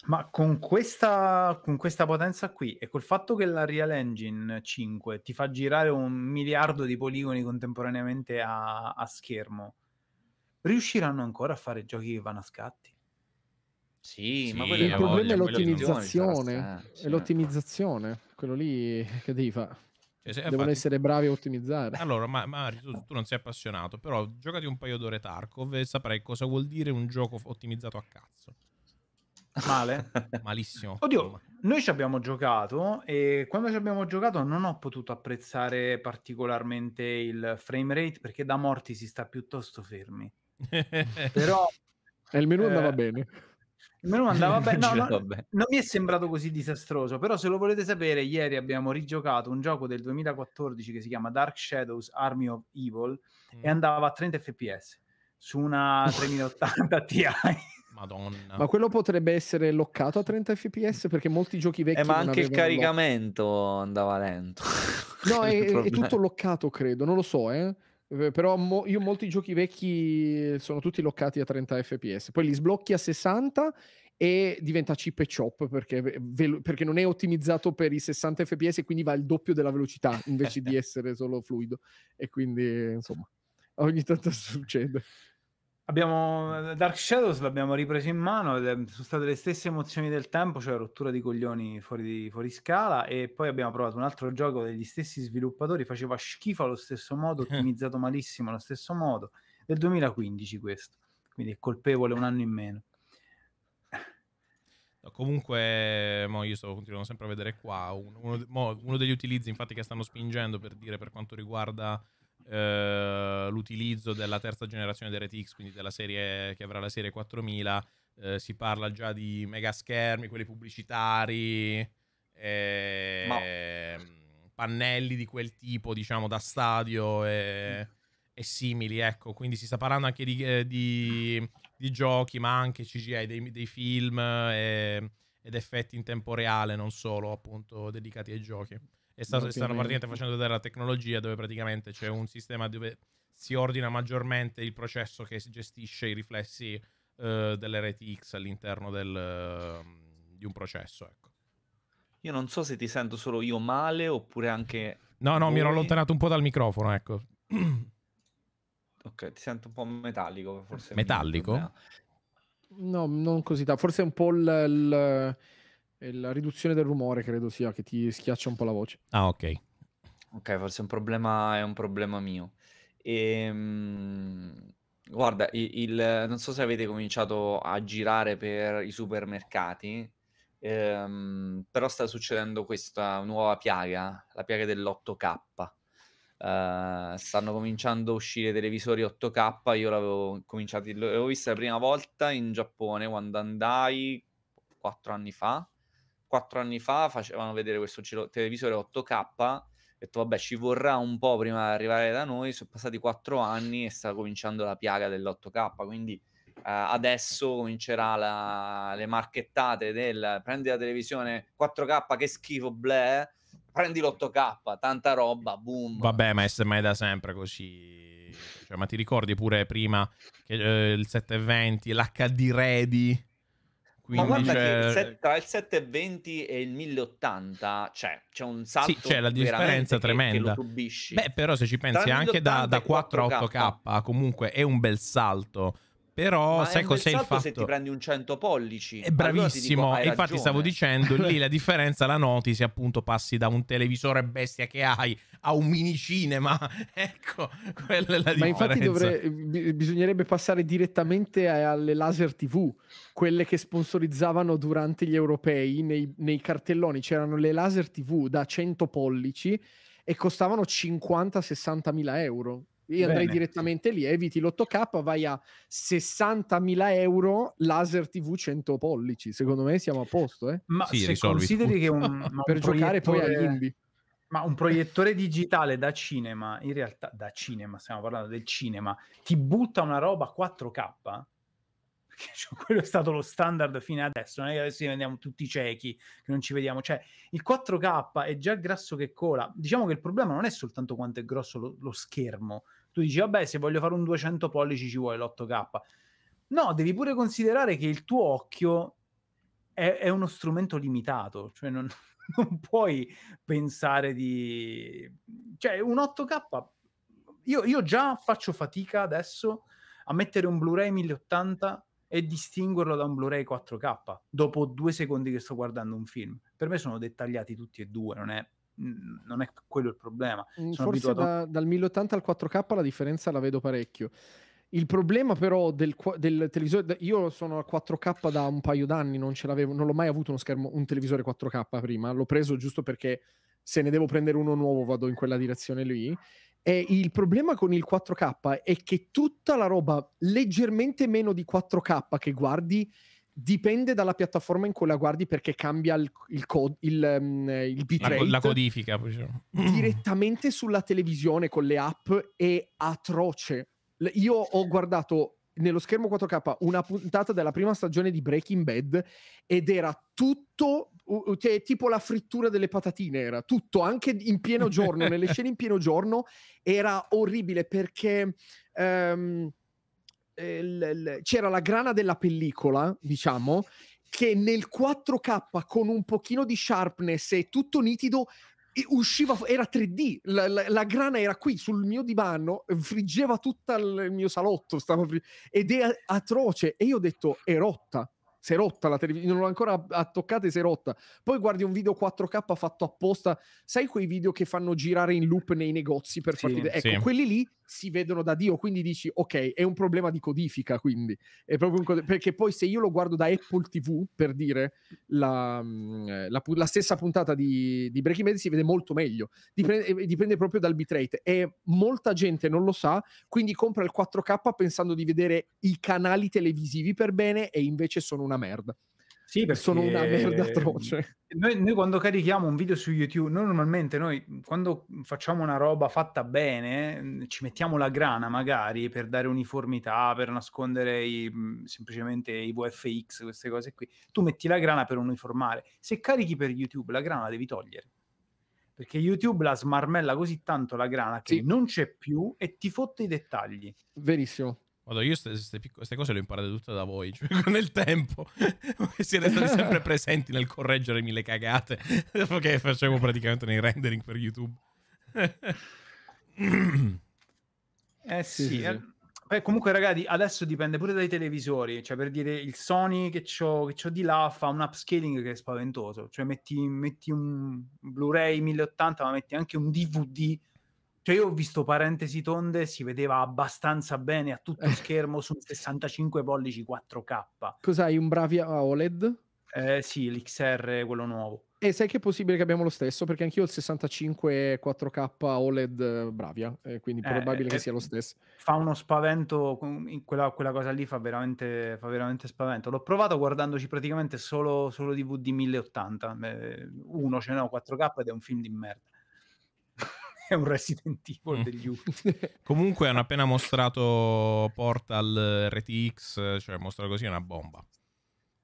Ma con questa, con questa potenza qui e col fatto che la Real Engine 5 ti fa girare un miliardo di poligoni contemporaneamente a, a schermo, riusciranno ancora a fare giochi che vanno a scatti? Sì, ma quello il problema è l'ottimizzazione. È l'ottimizzazione, quello lì *laughs* che devi fare. Eh, cioè, Devono infatti... essere bravi a ottimizzare. Allora, ma, Mario, tu, tu, non sei appassionato, però giocati un paio d'ore Tarkov e saprai cosa vuol dire un gioco ottimizzato a cazzo. Male? *laughs* Malissimo. Oddio, noi ci abbiamo giocato e quando ci abbiamo giocato non ho potuto apprezzare particolarmente il frame rate perché da morti si sta piuttosto fermi. *laughs* però... E il menù andava eh... bene il menu manda, no, no, non mi è sembrato così disastroso, però se lo volete sapere, ieri abbiamo rigiocato un gioco del 2014 che si chiama Dark Shadows Army of Evil mm. e andava a 30 fps su una 3080 Ti. Madonna. Ma quello potrebbe essere loccato a 30 fps perché molti giochi eh, vecchi... Eh, ma anche il caricamento lock. andava lento. No, *laughs* è, è, tutto loccato, credo, non lo so, eh. Eh, però mo- io molti giochi vecchi sono tutti loccati a 30 fps, poi li sblocchi a 60 e diventa chip e chop perché, ve- perché non è ottimizzato per i 60 fps e quindi va al doppio della velocità invece di *laughs* essere solo fluido e quindi insomma ogni tanto *laughs* succede. Abbiamo eh, Dark Shadows l'abbiamo ripreso in mano sono state le stesse emozioni del tempo, cioè rottura di coglioni fuori, di- fuori scala e poi abbiamo provato un altro gioco degli stessi sviluppatori, faceva schifo allo stesso modo, *laughs* ottimizzato malissimo allo stesso modo, del 2015 questo, quindi è colpevole un anno in meno. comunque, mo io sto continuando sempre a vedere qua uno, uno degli utilizzi infatti che stanno spingendo per dire per quanto riguarda eh, l'utilizzo della terza generazione di RTX, quindi della serie che avrà la serie 4000. Eh, si parla già di mega schermi, quelli pubblicitari, eh, Ma... pannelli di quel tipo, diciamo, da stadio e, e simili. Ecco, quindi si sta parlando anche di, eh, di, di giochi, ma anche CGI, dei, dei film e, ehm, ed effetti in tempo reale, non solo appunto dedicati ai giochi e sta, stanno praticamente facendo vedere la tecnologia dove praticamente c'è un sistema dove si ordina maggiormente il processo che gestisce i riflessi uh, delle reti X all'interno del, uh, di un processo. Ecco. Io non so se ti sento solo io male oppure anche... No, no, voi. mi ero allontanato un po' dal microfono, ecco. *clears throat* ok, ti sento un po' metallico, forse. Metallico? No, non così tanto, forse un po' il... il la riduzione del rumore credo sia che ti schiaccia un po' la voce. Ah, ok. Ok, forse un problema, è un problema mio. Ehm, guarda, il, il- non so se avete cominciato a girare per i supermercati, ehm, però sta succedendo questa nuova piaga, la piaga dell'8K. Eh, stanno cominciando a uscire televisori 8K. Io l'avevo cominciato, l'avevo vista la prima volta in Giappone quando andai quattro anni fa quattro anni fa facevano vedere questo televisore 8K detto vabbè ci vorrà un po' prima di arrivare da noi, sono passati quattro anni e sta cominciando la piaga dell'8K, quindi eh, adesso comincerà la, le marchettate del prendi la televisione 4K che schifo, blè, prendi l'8K, tanta roba, boom. Vabbè, ma è, ma da sempre così. Cioè, ma ti ricordi pure prima che eh, il 720, l'HD ready quindi Ma guarda c'è... che set, tra il 720 e il 1080 c'è, cioè, c'è un salto Sì, c'è la differenza tremenda. Beh, però se ci pensi anche da, da 4 a 8K comunque è un bel salto. Però Ma sai cos'è il fatto? se ti prendi un 100 pollici. È eh, bravissimo, allora dico, infatti ragione. stavo dicendo, lì la *laughs* differenza la noti se appunto passi da un televisore bestia che hai a un mini cinema. *laughs* ecco, quella è la Ma differenza. Ma infatti dovre... bisognerebbe passare direttamente alle laser TV, quelle che sponsorizzavano durante gli europei nei, nei cartelloni, c'erano le laser TV da 100 pollici e costavano 50-60 mila euro io Bene. andrei direttamente lì, eviti l'8K, vai a 60.000 euro laser TV 100 pollici. Secondo me siamo a posto. Eh? Ma sì, se consideri tutto. che un, *laughs* un per giocare poi all'indie. Ma un proiettore digitale da cinema, in realtà da cinema, stiamo parlando del cinema, ti butta una roba 4K? Perché *laughs* cioè, quello è stato lo standard fino adesso, non è che adesso diventiamo tutti ciechi, che non ci vediamo. Cioè, il 4K è già grasso che cola. Diciamo che il problema non è soltanto quanto è grosso lo, lo schermo, tu dici, vabbè, se voglio fare un 200 pollici ci vuole l'8K. No, devi pure considerare che il tuo occhio è, è uno strumento limitato, cioè non, *laughs* non, puoi pensare di... Cioè, un 8K... Io, io già faccio fatica adesso a mettere un Blu-ray 1080 e distinguerlo da un Blu-ray 4K dopo due secondi che sto guardando un film. Per me sono dettagliati tutti e due, non è non è quello il problema. Mm, sono Forse abituato... da, dal 1080 al 4K la differenza la vedo parecchio. Il problema però del, del, televisore, io sono a 4K da un paio d'anni, non ce l'avevo, non l'ho mai avuto uno schermo, un televisore 4K prima, l'ho preso giusto perché se ne devo prendere uno nuovo vado in quella direzione lì. E il problema con il 4K è che tutta la roba leggermente meno di 4K che guardi dipende dalla piattaforma in cui la guardi perché cambia il, il, code, il, um, il bitrate. La, la codifica. Diciamo. Direttamente sulla televisione con le app è atroce. Io ho guardato nello schermo 4K una puntata della prima stagione di Breaking Bad ed era tutto cioè, tipo la frittura delle patatine era tutto anche in pieno giorno *laughs* nelle scene in pieno giorno era orribile perché um, c'era la grana della pellicola, diciamo, che nel 4K con un pochino di sharpness e tutto nitido usciva, era 3D, la, la, la, grana era qui sul mio divano, friggeva tutto il mio salotto, stava, ed è atroce. E io ho detto, è rotta, si è rotta la televisione, non l'ho ancora toccata e si è rotta. Poi guardi un video 4K fatto apposta, sai quei video che fanno girare in loop nei negozi per sì, farti... Ecco, sì. quelli lì si vedono da Dio, quindi dici ok, è un problema di codifica, quindi è proprio cod- perché poi se io lo guardo da Apple TV, per dire, la, mm, eh, la, la stessa puntata di, di, Breaking Bad si vede molto meglio, dipende, dipende, proprio dal bitrate e molta gente non lo sa, quindi compra il 4K pensando di vedere i canali televisivi per bene e invece sono una merda. Sì, perché... sono una merda atroce. Noi, noi, quando carichiamo un video su YouTube, noi normalmente noi mhmm, quando facciamo una roba fatta bene, mhmm, ci mettiamo la grana magari per dare uniformità, per nascondere i, mhmm, semplicemente i VFX, queste cose qui. Tu metti la grana per uniformare. Se carichi per YouTube, la grana la devi togliere. Perché YouTube la smarmella così tanto la grana che sì. non c'è più e ti fotte i dettagli. Verissimo. Vado, io queste cose le ho imparate tutte da voi, cioè *laughs* con il tempo. Siete stati sempre *laughs* presenti nel correggere mille cagate *laughs* che facevo praticamente nei rendering per YouTube. eh sì. sì, sì. Eh. Beh, comunque, ragazzi, adesso dipende pure dai televisori. Cioè, per dire, il Sony che ho, che ho di là fa un upscaling che è spaventoso. Cioè, metti, metti un Blu-ray 1080, ma metti anche un DVD cioè io ho visto parentesi tonde, si vedeva abbastanza bene a tutto eh. schermo su 65 pollici 4K. Cos'hai, un Bravia OLED? Eh, sì, l'XR, quello nuovo. E sai che è possibile che abbiamo lo stesso? Perché anch'io ho il 65 4K OLED Bravia, eh, quindi eh, probabile eh, che eh, sia lo stesso. Fa uno spavento, quella, quella cosa lì fa veramente, fa veramente, spavento. L'ho provato guardandoci praticamente solo, solo DVD 1080. Eh, uno ce n'è n'ho 4K ed è un film di merda è un Resident Evil mm. degli ultimi. *laughs* Comunque hanno appena mostrato Portal RTX, cioè mostrato così una bomba.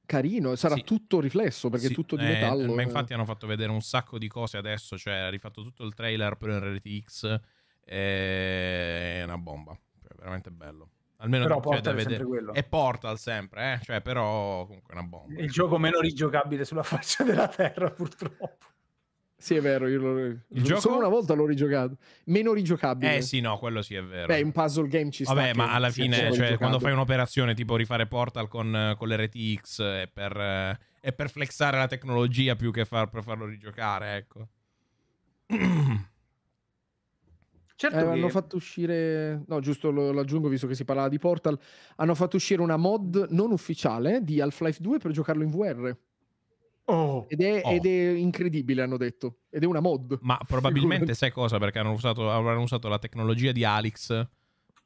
Carino, sarà sì. tutto riflesso perché sì. è tutto di eh, metallo. Ma eh. infatti hanno fatto vedere un sacco di cose adesso, cioè ha rifatto tutto il trailer per un RTX, è una bomba, cioè, veramente bello. Almeno però Portal è sempre quello. E Portal sempre, eh? cioè, però comunque è una bomba. Il eh. gioco meno rigiocabile sulla *laughs* faccia della terra purtroppo. Sì, è vero, io lo... Il solo una volta l'ho rigiocato. Meno rigiocabile. Eh sì, no, quello sì è vero. Beh, un puzzle game ci sta. Vabbè, ma alla fine, cioè, quando fai un'operazione tipo rifare Portal con, con l'RTX è per, eh, è per flexare la tecnologia più che far, per farlo rigiocare, ecco. *clears throat* Certo eh, che... Hanno fatto uscire, no giusto lo, lo, visto che si parlava di Portal, hanno fatto uscire una mod non ufficiale di Half-Life 2 per giocarlo in VR. Oh, ed, è, oh. ed, è, incredibile, hanno detto. Ed è una mod. Ma *laughs* probabilmente sai cosa? Perché hanno usato, avranno usato la tecnologia di Alex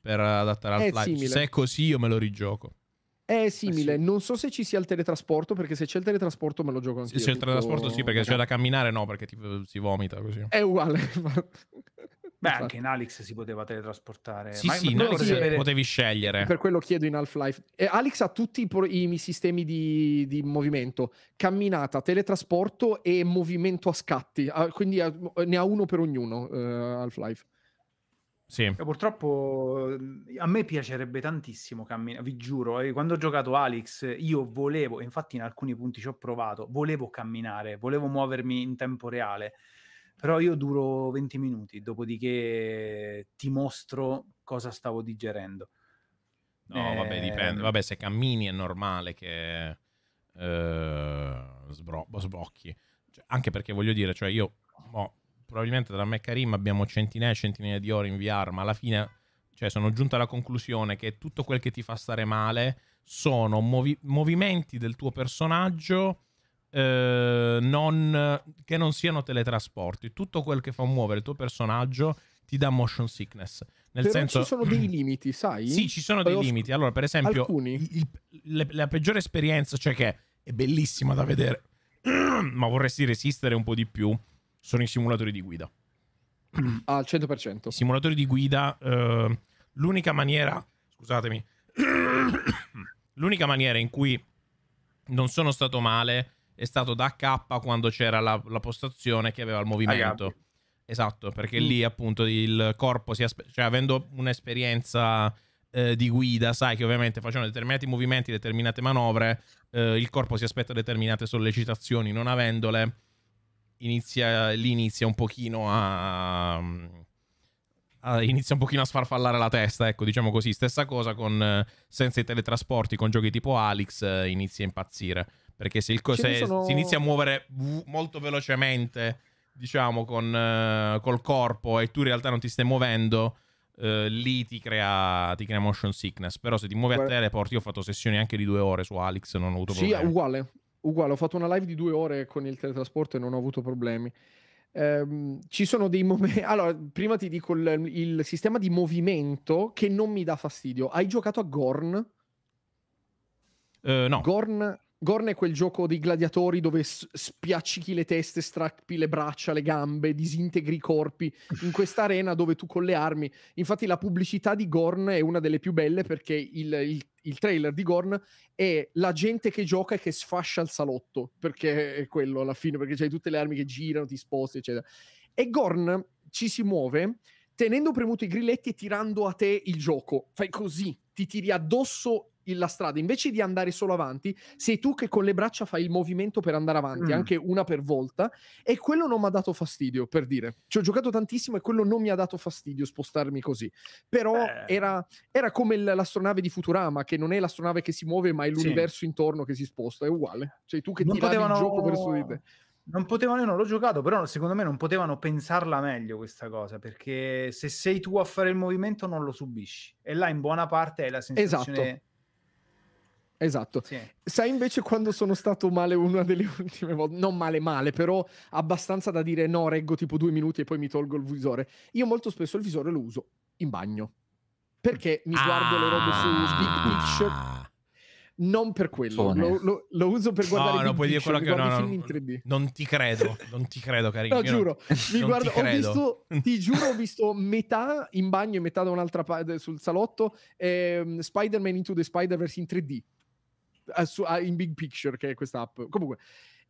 per adattare al live. Se è così, io me lo rigioco. È simile, non so se ci sia il teletrasporto, perché se c'è il teletrasporto me lo gioco anche Se c'è il teletrasporto, sì, perché c'è da camminare, no, perché ti, si vomita così. È uguale. *laughs* Beh, Infatti. anche in Alex si poteva teletrasportare. Sì, ma sì, in Alex sapere... potevi scegliere. Per quello chiedo in Half-Life. E Alex ha tutti i, pro... i sistemi di... di, movimento, camminata, teletrasporto e movimento a scatti. Ah, quindi eh, ne ha uno per ognuno uh, Half-Life. Sì. Eh, purtroppo mm, a me piacerebbe tantissimo camminare, vi giuro, quando ho giocato Alex io volevo, infatti in alcuni punti ci ho provato, volevo camminare, volevo muovermi in tempo reale però io duro 20 minuti, dopodiché ti mostro cosa stavo digerendo. No, eh... vabbè, dipende. Ehm vabbè, se cammini è normale che eh, sbro- sbocchi. Cioè, anche perché voglio dire, cioè io oh, probabilmente tra me e Karim abbiamo centinaia e centinaia di ore in VR, ma alla fine cioè, sono giunto alla conclusione che tutto quel che ti fa stare male sono movi- movimenti del tuo personaggio eh, non, che non siano teletrasporti. Tutto quel che fa muovere il tuo personaggio ti dà motion sickness. Nel Però senso, ci sono dei limiti, sai? Sì, ci sono dei limiti. Allora, per esempio, alcuni... il, il, la peggiore esperienza, cioè che è bellissima da vedere, *clears throat* ma vorresti resistere un po' di più, sono i simulatori di guida. *clears throat* Ah, al 100%. I simulatori di guida, eh, l'unica maniera, scusatemi, *clears throat* l'unica maniera in cui non sono stato male è stato da K quando c'era la, la postazione che aveva il movimento. Esatto, perché mm. lì appunto il corpo si aspetta, cioè avendo un'esperienza eh, di guida, sai che ovviamente facendo determinati movimenti, determinate manovre, eh, il corpo si aspetta determinate sollecitazioni, non avendole inizia, lì inizia un pochino a, inizia un pochino a sfarfallare la testa, ecco, diciamo così. Stessa cosa con eh, senza i teletrasporti, con giochi tipo Alex, eh, inizia a impazzire. Perché se, il co- se sono... si inizia a muovere molto velocemente, diciamo, con, eh, col corpo e tu in realtà non ti stai muovendo, eh, lì ti crea, ti crea, motion sickness. Però se ti muovi Guarda. a teleport, io ho fatto sessioni anche di due ore su Alex, non ho avuto problemi. Sì, uguale. Uguale, ho fatto una live di due ore con il teletrasporto e non ho avuto problemi. Um, ci sono dei momenti. *laughs* Allora, prima ti dico il, il, sistema di movimento che non mi dà fastidio. Hai giocato a Gorn? Uh, no. Gorn Gorn è quel gioco dei gladiatori dove spiaccichi le teste, strappi le braccia, le gambe, disintegri i corpi in questa arena dove tu con le armi. Infatti, la pubblicità di Gorn è una delle più belle perché il, il, il trailer di Gorn è la gente che gioca e che sfascia il salotto perché è quello alla fine, perché c'hai tutte le armi che girano, ti sposti, eccetera. E Gorn ci si muove tenendo premuto i grilletti e tirando a te il gioco. Fai così, ti tiri addosso la strada, invece di andare solo avanti, sei tu che con le braccia fai il movimento per andare avanti, mm. anche una per volta, e quello non mi ha dato fastidio, per dire. Ci ho giocato tantissimo e quello non mi ha dato fastidio spostarmi così. Però eh. era, era, come l'astronave di Futurama, che non è l'astronave che si muove, ma è l'universo sì. intorno che si sposta, è uguale. Cioè tu che non ti potevano... il gioco verso di te. Non potevano, io non l'ho giocato, però secondo me non potevano pensarla meglio questa cosa, perché se sei tu a fare il movimento non lo subisci. E là in buona parte è la sensazione... Esatto Esatto. Sì. Sai invece quando sono stato male una delle *laughs* ultime volte, non male male, però abbastanza da dire no, reggo tipo due minuti e poi mi tolgo il visore. Io molto spesso il visore lo uso in bagno. Perché mi ah. guardo le robe su ah. Big Picture non per quello, lo, lo, lo, uso per guardare no, no, puoi picture, dire quello che, no, no, no Non ti credo, non ti credo, carino. No, Io giuro, mi guardo, ti, visto, ti giuro, ho visto metà in bagno e metà da un'altra parte sul salotto, eh, Spider-Man Into the Spider-Verse in 3D a su, a, in Big Picture, che è questa app. Comunque.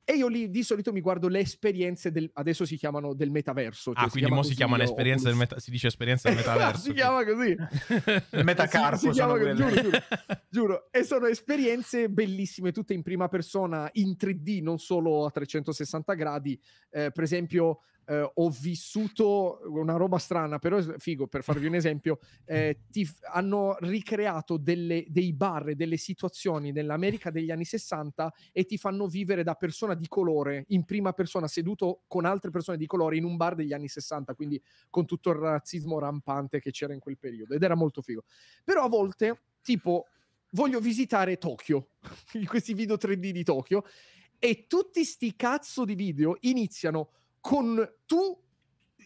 E io lì di solito mi guardo le esperienze del, adesso si chiamano del metaverso. Ah, cioè ah, quindi mo si chiama l'esperienza del meta, si dice esperienza del *laughs* metaverso. si chiama così. *laughs* il Metacarpo. Si, si chiama così, giuro, giuro, *laughs* giuro. E sono esperienze bellissime, tutte in prima persona, in 3D, non solo a 360 gradi. Eh, per esempio, eh, ho vissuto una roba strana, però figo, per farvi un esempio, eh, ti, hanno ricreato delle, dei bar e delle situazioni nell'America degli anni 60 e ti fanno vivere da persona di colore, in prima persona, seduto con altre persone di colore in un bar degli anni 60, quindi con tutto il razzismo rampante che c'era in quel periodo ed era molto figo. Però a volte, tipo, voglio visitare Tokyo, *laughs* questi video 3D di Tokyo, e tutti sti cazzo di video iniziano con tu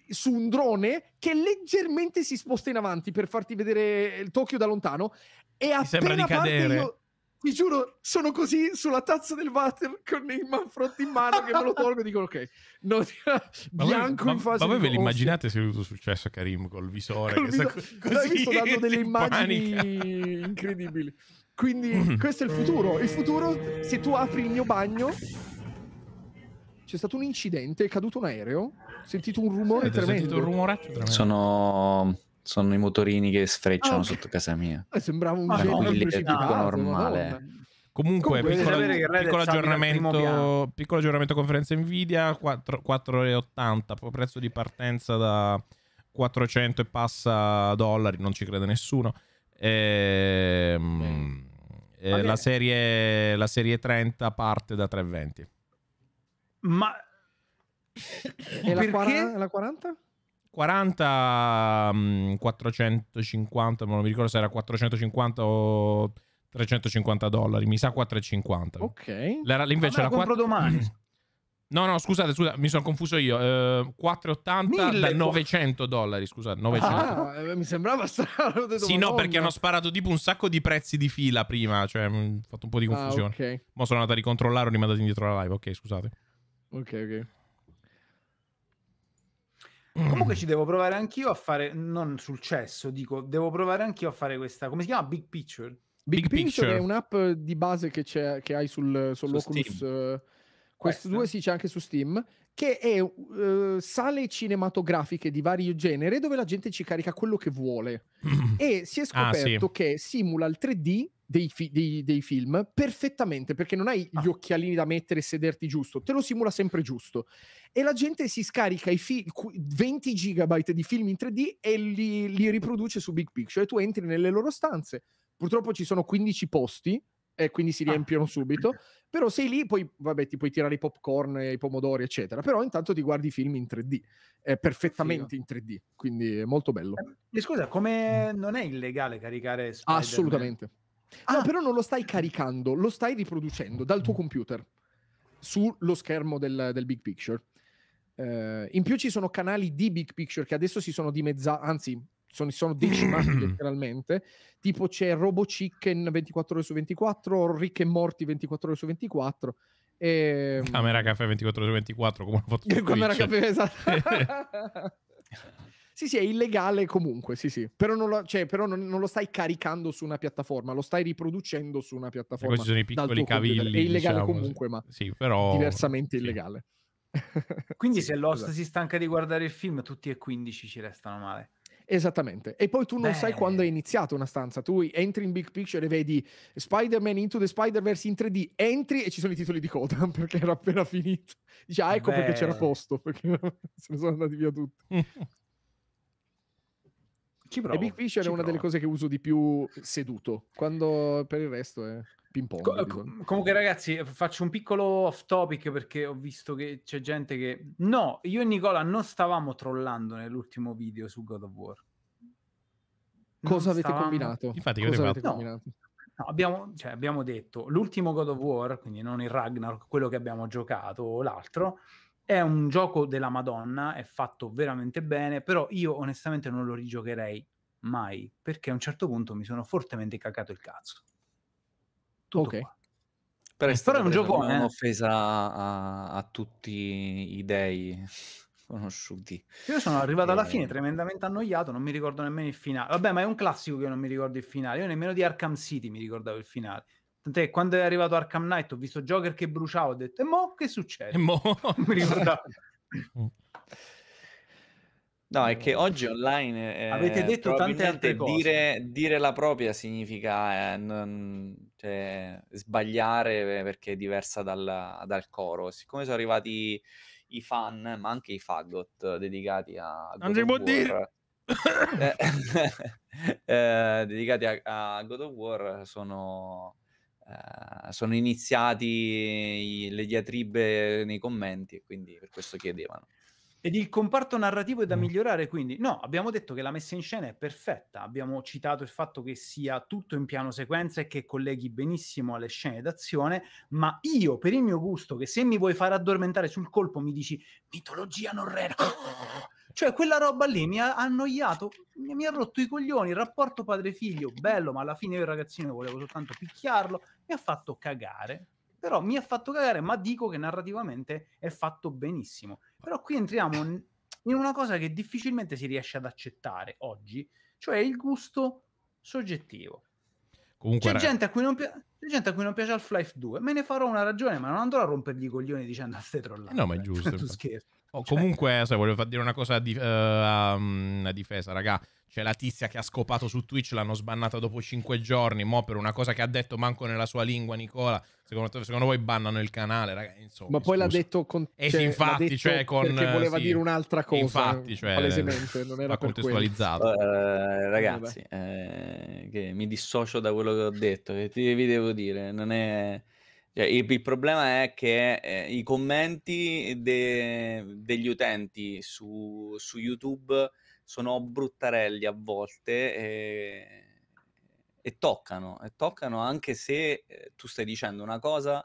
su un drone che leggermente si sposta in avanti per farti vedere il Tokyo da lontano e Mi sembra di cadere. Io, ti giuro, sono così sulla tazza del water con il manfrotto in mano che me lo tolgo e dico ok, no, *laughs* bianco voi, in fase... Ma, ma voi ve l'immaginate se è avuto successo Karim col visore? Col visore. Co- *laughs* così, visto dando *laughs* delle immagini incredibili. Quindi questo è il futuro. Il futuro, se tu apri il mio bagno, c'è stato un incidente, è caduto un aereo, ho sentito un rumore sì, tremendo. sentito un rumoretto tremendo. Sono, sono i motorini che sfrecciano okay. sotto casa mia. Eh, sembrava un ah, no, no, normale. Comunque, Comunque piccolo, piccolo, aggiornamento, piccolo aggiornamento conferenza Nvidia, 4, 4,80, prezzo di partenza da 400 e passa dollari, non ci crede nessuno. Ehm, eh, la, serie, la serie 30 parte da 3,20. Ma... E la, 40, la 40? 40, 450, non mi ricordo se era 450 o 350 dollari, mi sa 450. Ok. La, invece la, 4... domani. *clears throat* No, no, scusate, scusate, mi sono confuso io. Eh, 480 Mille, da 900 dollari, scusate, 900. Ah, eh, mi sembrava *laughs* strano. Detto, sì, no, perché hanno sparato tipo un sacco di prezzi di fila prima, cioè mm, ho fatto un po' di ah, confusione. Ah, ok. Mo sono andato a ricontrollare, ho rimandato indietro la live, ok, scusate. Ok, ok. Comunque ci devo provare anch'io a fare, non successo, dico, devo provare anch'io a fare questa, come si chiama? Big Picture. Big, Big Picture, Picture, è un'app di base che, che hai sul, sull'Oculus. Uh, eh, Quest 2 sì, c'è anche su Steam, che è uh, sale cinematografiche di vario genere dove la gente ci carica quello che vuole. *clears throat* e si è scoperto ah, sì. che simula il 3D dei, fi- dei, dei, film perfettamente perché non hai gli ah. occhialini da mettere e sederti giusto, te lo simula sempre giusto. E la gente si scarica i fi- 20 gigabyte di film in 3D e li, li riproduce su Big Picture. E tu entri nelle loro stanze. Purtroppo ci sono 15 posti e quindi si ah. riempiono ah. subito. *laughs* Però sei lì, poi vabbè, ti puoi tirare i popcorn, i pomodori, eccetera. Però intanto ti guardi i film in 3D, è perfettamente Figo. in 3D, quindi è molto bello. Eh, e eh, scusa, come non è illegale caricare Spider-Man? Assolutamente. Ah, no, però non lo stai caricando, lo stai riproducendo dal tuo mm. computer sullo schermo del, del big picture. Uh, in più ci sono canali di big picture che adesso si sono dimezzati, anzi sono, sono decimati *clears throat* letteralmente. Tipo c'è Robo Chicken 24 ore su 24, Rick e Morti 24 ore su 24. E... Ehm, Camera Caffè 24 ore su 24, come ho fatto *laughs* Camera Caffè, esatto. *laughs* *laughs* Sì, sì, è illegale comunque, sì, sì. Però, non lo, cioè, però non, non lo stai caricando su una piattaforma, lo stai riproducendo su una piattaforma. Poi ci sono i piccoli cavilli. È illegale diciamo, comunque, ma sì, però... diversamente sì. illegale. *laughs* Quindi sì, se l'host esatto. si stanca di guardare il film, tutti e 15 ci restano male. Esattamente. E poi tu non Beh. sai quando è iniziata una stanza. Tu entri in Big Picture e vedi Spider-Man Into the Spider-Verse in 3D, entri e ci sono i titoli di coda *laughs* perché era appena finito. Dici, ah, ecco Beh. perché c'era posto, perché *laughs* se ne sono andati via tutti. Ci provo, e Big Fish è una delle cose che uso di più seduto, quando per il resto è ping pong. Co- eh, comunque ragazzi, eh, faccio un piccolo off topic perché ho visto che c'è gente che... No, io e Nicola non stavamo trollando nell'ultimo video su God of War. Non Cosa avete stavamo... combinato? Infatti, io Cosa avete no. combinato? No, abbiamo, cioè, abbiamo detto l'ultimo God of War, quindi non il Ragnarok, quello che abbiamo giocato, o l'altro, è un gioco della Madonna, è fatto veramente bene, però io onestamente non lo rigiocherei mai, perché a un certo punto mi sono fortemente cacato il cazzo. Tutto ok. Qua. Però è un gioco... È eh. un'offesa a, a tutti i dei *laughs* conosciuti. Io sono arrivato alla eh... fine tremendamente annoiato, non mi ricordo nemmeno il finale. Vabbè, ma è un classico che non mi ricordo il finale. Io nemmeno di Arkham City mi ricordavo il finale. Tant'è quando è arrivato Arkham Knight ho visto Joker che bruciava, ho detto, e mo che succede? E mo? *laughs* mi ricordavo. *laughs* No, è che oggi online eh, avete detto tante altre cose. Dire, dire la propria significa eh, non, cioè, sbagliare eh, perché è diversa dal, dal, coro. Siccome sono arrivati i fan, ma anche i fagot dedicati a God non si può dire. Eh, *laughs* eh, dedicati a, a God of War sono eh, sono iniziati le diatribe nei commenti, quindi per questo chiedevano. Ed il comparto narrativo è da mm. migliorare, quindi no, abbiamo detto che la messa in scena è perfetta, abbiamo citato il fatto che sia tutto in piano sequenza e che colleghi benissimo alle scene d'azione, ma io per il mio gusto, che se mi vuoi far addormentare sul colpo mi dici mitologia norrena, cioè, quella roba lì mi ha annoiato, mi, mi ha rotto i coglioni. Il rapporto padre-figlio, bello, ma alla fine io il ragazzino volevo soltanto picchiarlo, mi ha fatto cagare. Però mi ha fatto cagare, ma dico che narrativamente è fatto benissimo. Però qui entriamo in una cosa che difficilmente si riesce ad accettare oggi, cioè il gusto soggettivo. Comunque, c'è, gente pia- c'è, gente a cui non piace Half-Life 2, me ne farò una ragione, ma non andrò a rompergli i coglioni dicendo a ste trollate. Eh no, ma è eh. giusto. *laughs* tu scherzi. Cioè, cioè... Comunque, se volevo dire una cosa di, uh, eh, a um, difesa, raga. C'è la tizia che ha scopato su Twitch, l'hanno sbannata dopo 5 giorni, mo per una cosa che ha detto manco nella sua lingua Nicola. Secondo, secondo voi bannano il canale, raga, insomma. Ma poi scusa. l'ha detto con E eh, cioè, infatti, cioè con perché voleva sì, dire un'altra cosa. Infatti, cioè palesemente non era contestualizzato. Uh, ragazzi, eh, mi dissocio da quello che ho detto, che ti, vi devo dire, non è cioè, il, il, problema è che eh, i commenti de, degli utenti su, su, YouTube sono bruttarelli a volte e, e, toccano, e toccano anche se eh, tu stai dicendo una cosa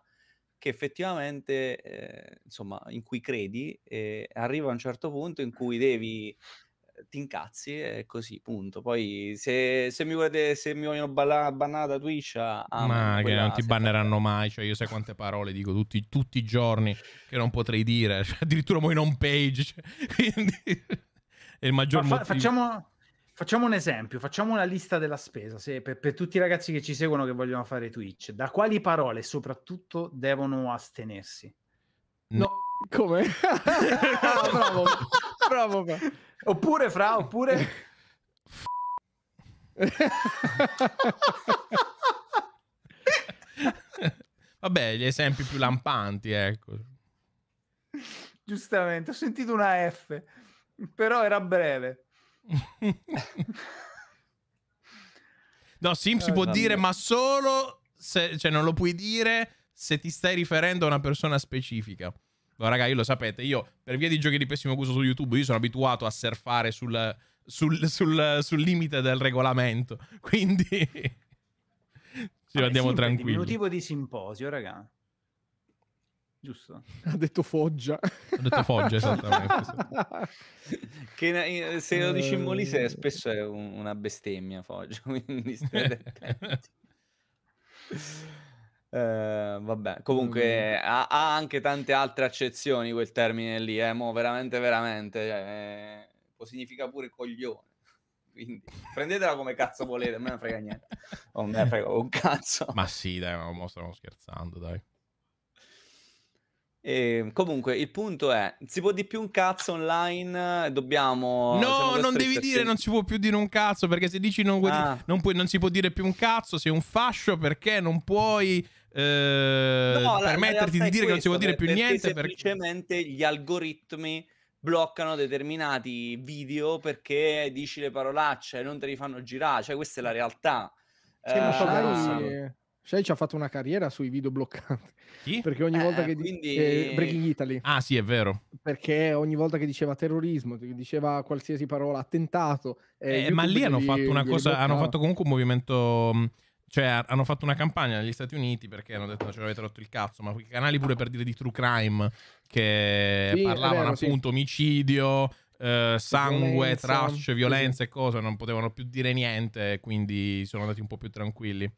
che effettivamente, eh, insomma, in cui credi, e eh, arriva a un certo punto in cui devi ti incazzi e così, punto. Poi se, se, mi, volete, se mi vogliono ballare, bannare da Twitch, ah, ah ma che non ti banneranno fa... mai. Cioè, io sai quante parole dico tutti, tutti i giorni che non potrei dire, *laughs* cioè, addirittura muoio in home page. Cioè, *laughs* quindi è il maggior ma fa- Facciamo. Facciamo un esempio, facciamo una lista della spesa se, per, per, tutti i ragazzi che ci seguono che vogliono fare Twitch. Da quali parole soprattutto devono astenersi? no. no come? *laughs* ah, bravo. bravo. Fra. Oppure, Fra, oppure... Vabbè, gli esempi più lampanti, ecco. Giustamente, ho sentito una F, però era breve. no, Sim si eh, può vabbè. dire, ma solo se, cioè non lo puoi dire se ti stai riferendo a una persona specifica. Ma raga, io lo sapete, io per via di giochi di pessimo gusto su YouTube, io sono abituato a surfare sul, sul, sul, sul limite del regolamento. *laughs* Quindi ci Vabbè, andiamo sì, tranquilli. Un tipo di simposio, raga. Giusto. Ha detto Foggia. Ha detto Foggia, esattamente. *laughs* che se lo dici in Molise eh. spesso è una bestemmia Foggia, *laughs* quindi state attenti. Eh, vabbè, comunque mm. ha, ha, anche tante altre accezioni quel termine lì, eh, mo veramente, veramente, cioè, eh, può significa pure coglione. *laughs* Quindi prendetela come cazzo volete, a me non frega niente. Non me frega un cazzo. Ma sì, dai, ma mo stiamo scherzando, dai. E, ehm, comunque il punto è: si può di più un cazzo online? Dobbiamo. No, non devi dire non si può più dire un cazzo. Perché se dici non, ah. non, puoi, non si può dire più un cazzo, sei un fascio perché non puoi eh, no, permetterti di dire questo, che non si può dire più niente. Perché semplicemente gli algoritmi bloccano determinati video perché dici le parolacce e non te li fanno girare. Cioè, questa è la realtà. Sì, eh, Shai, ehm, Shai ci ha fatto una carriera sui video bloccanti Chi? Perché ogni eh, volta eh, che quindi... Dice, Breaking Italy. Ah, sì, è vero. Perché ogni volta che diceva terrorismo, diceva qualsiasi parola, attentato. Eh, eh ma lì hanno fatto una cosa, bloccava. hanno fatto comunque un movimento cioè, hanno fatto una campagna negli Stati Uniti perché hanno detto: ci avete rotto il cazzo. Ma quei canali pure per dire di true crime che sì, parlavano vero, appunto sì. omicidio, eh, sangue, violenza. trash, violenza sì. e cose, non potevano più dire niente. Quindi sono andati un po' più tranquilli.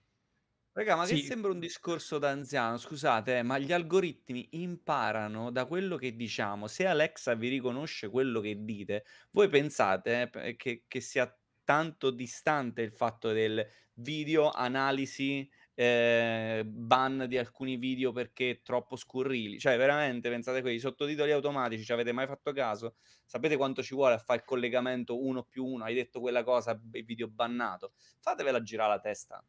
Raga, ma sì. che sembra un discorso d'anziano, scusate, eh, ma gli algoritmi imparano da quello che diciamo. Se Alexa vi riconosce quello che dite, voi pensate eh, che, che, sia tanto distante il fatto del video, analisi, eh, ban di alcuni video perché troppo scurrili. Cioè, veramente, pensate quei sottotitoli automatici, ci avete mai fatto caso? Sapete quanto ci vuole a fare il collegamento uno più uno? Hai detto quella cosa, il video bannato. Fatevela girare la testa.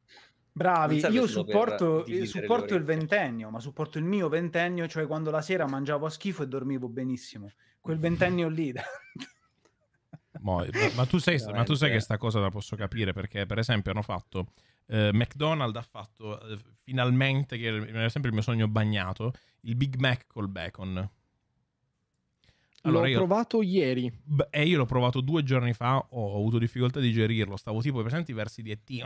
Bravi, io supporto, eh, supporto il ventennio, ma supporto il mio ventennio, cioè quando la sera mangiavo a schifo e dormivo benissimo. Quel ventennio lì. *laughs* Mo, ma, tu sei, ma, tu sai che sta cosa la posso capire perché, per esempio, hanno fatto. Eh, McDonald's ha fatto eh, finalmente, che era sempre il mio sogno bagnato, il Big Mac col bacon. Allora, l'ho io, provato ieri. e io l'ho provato due giorni fa, ho avuto difficoltà a digerirlo. Stavo tipo presenti i versi di E.T.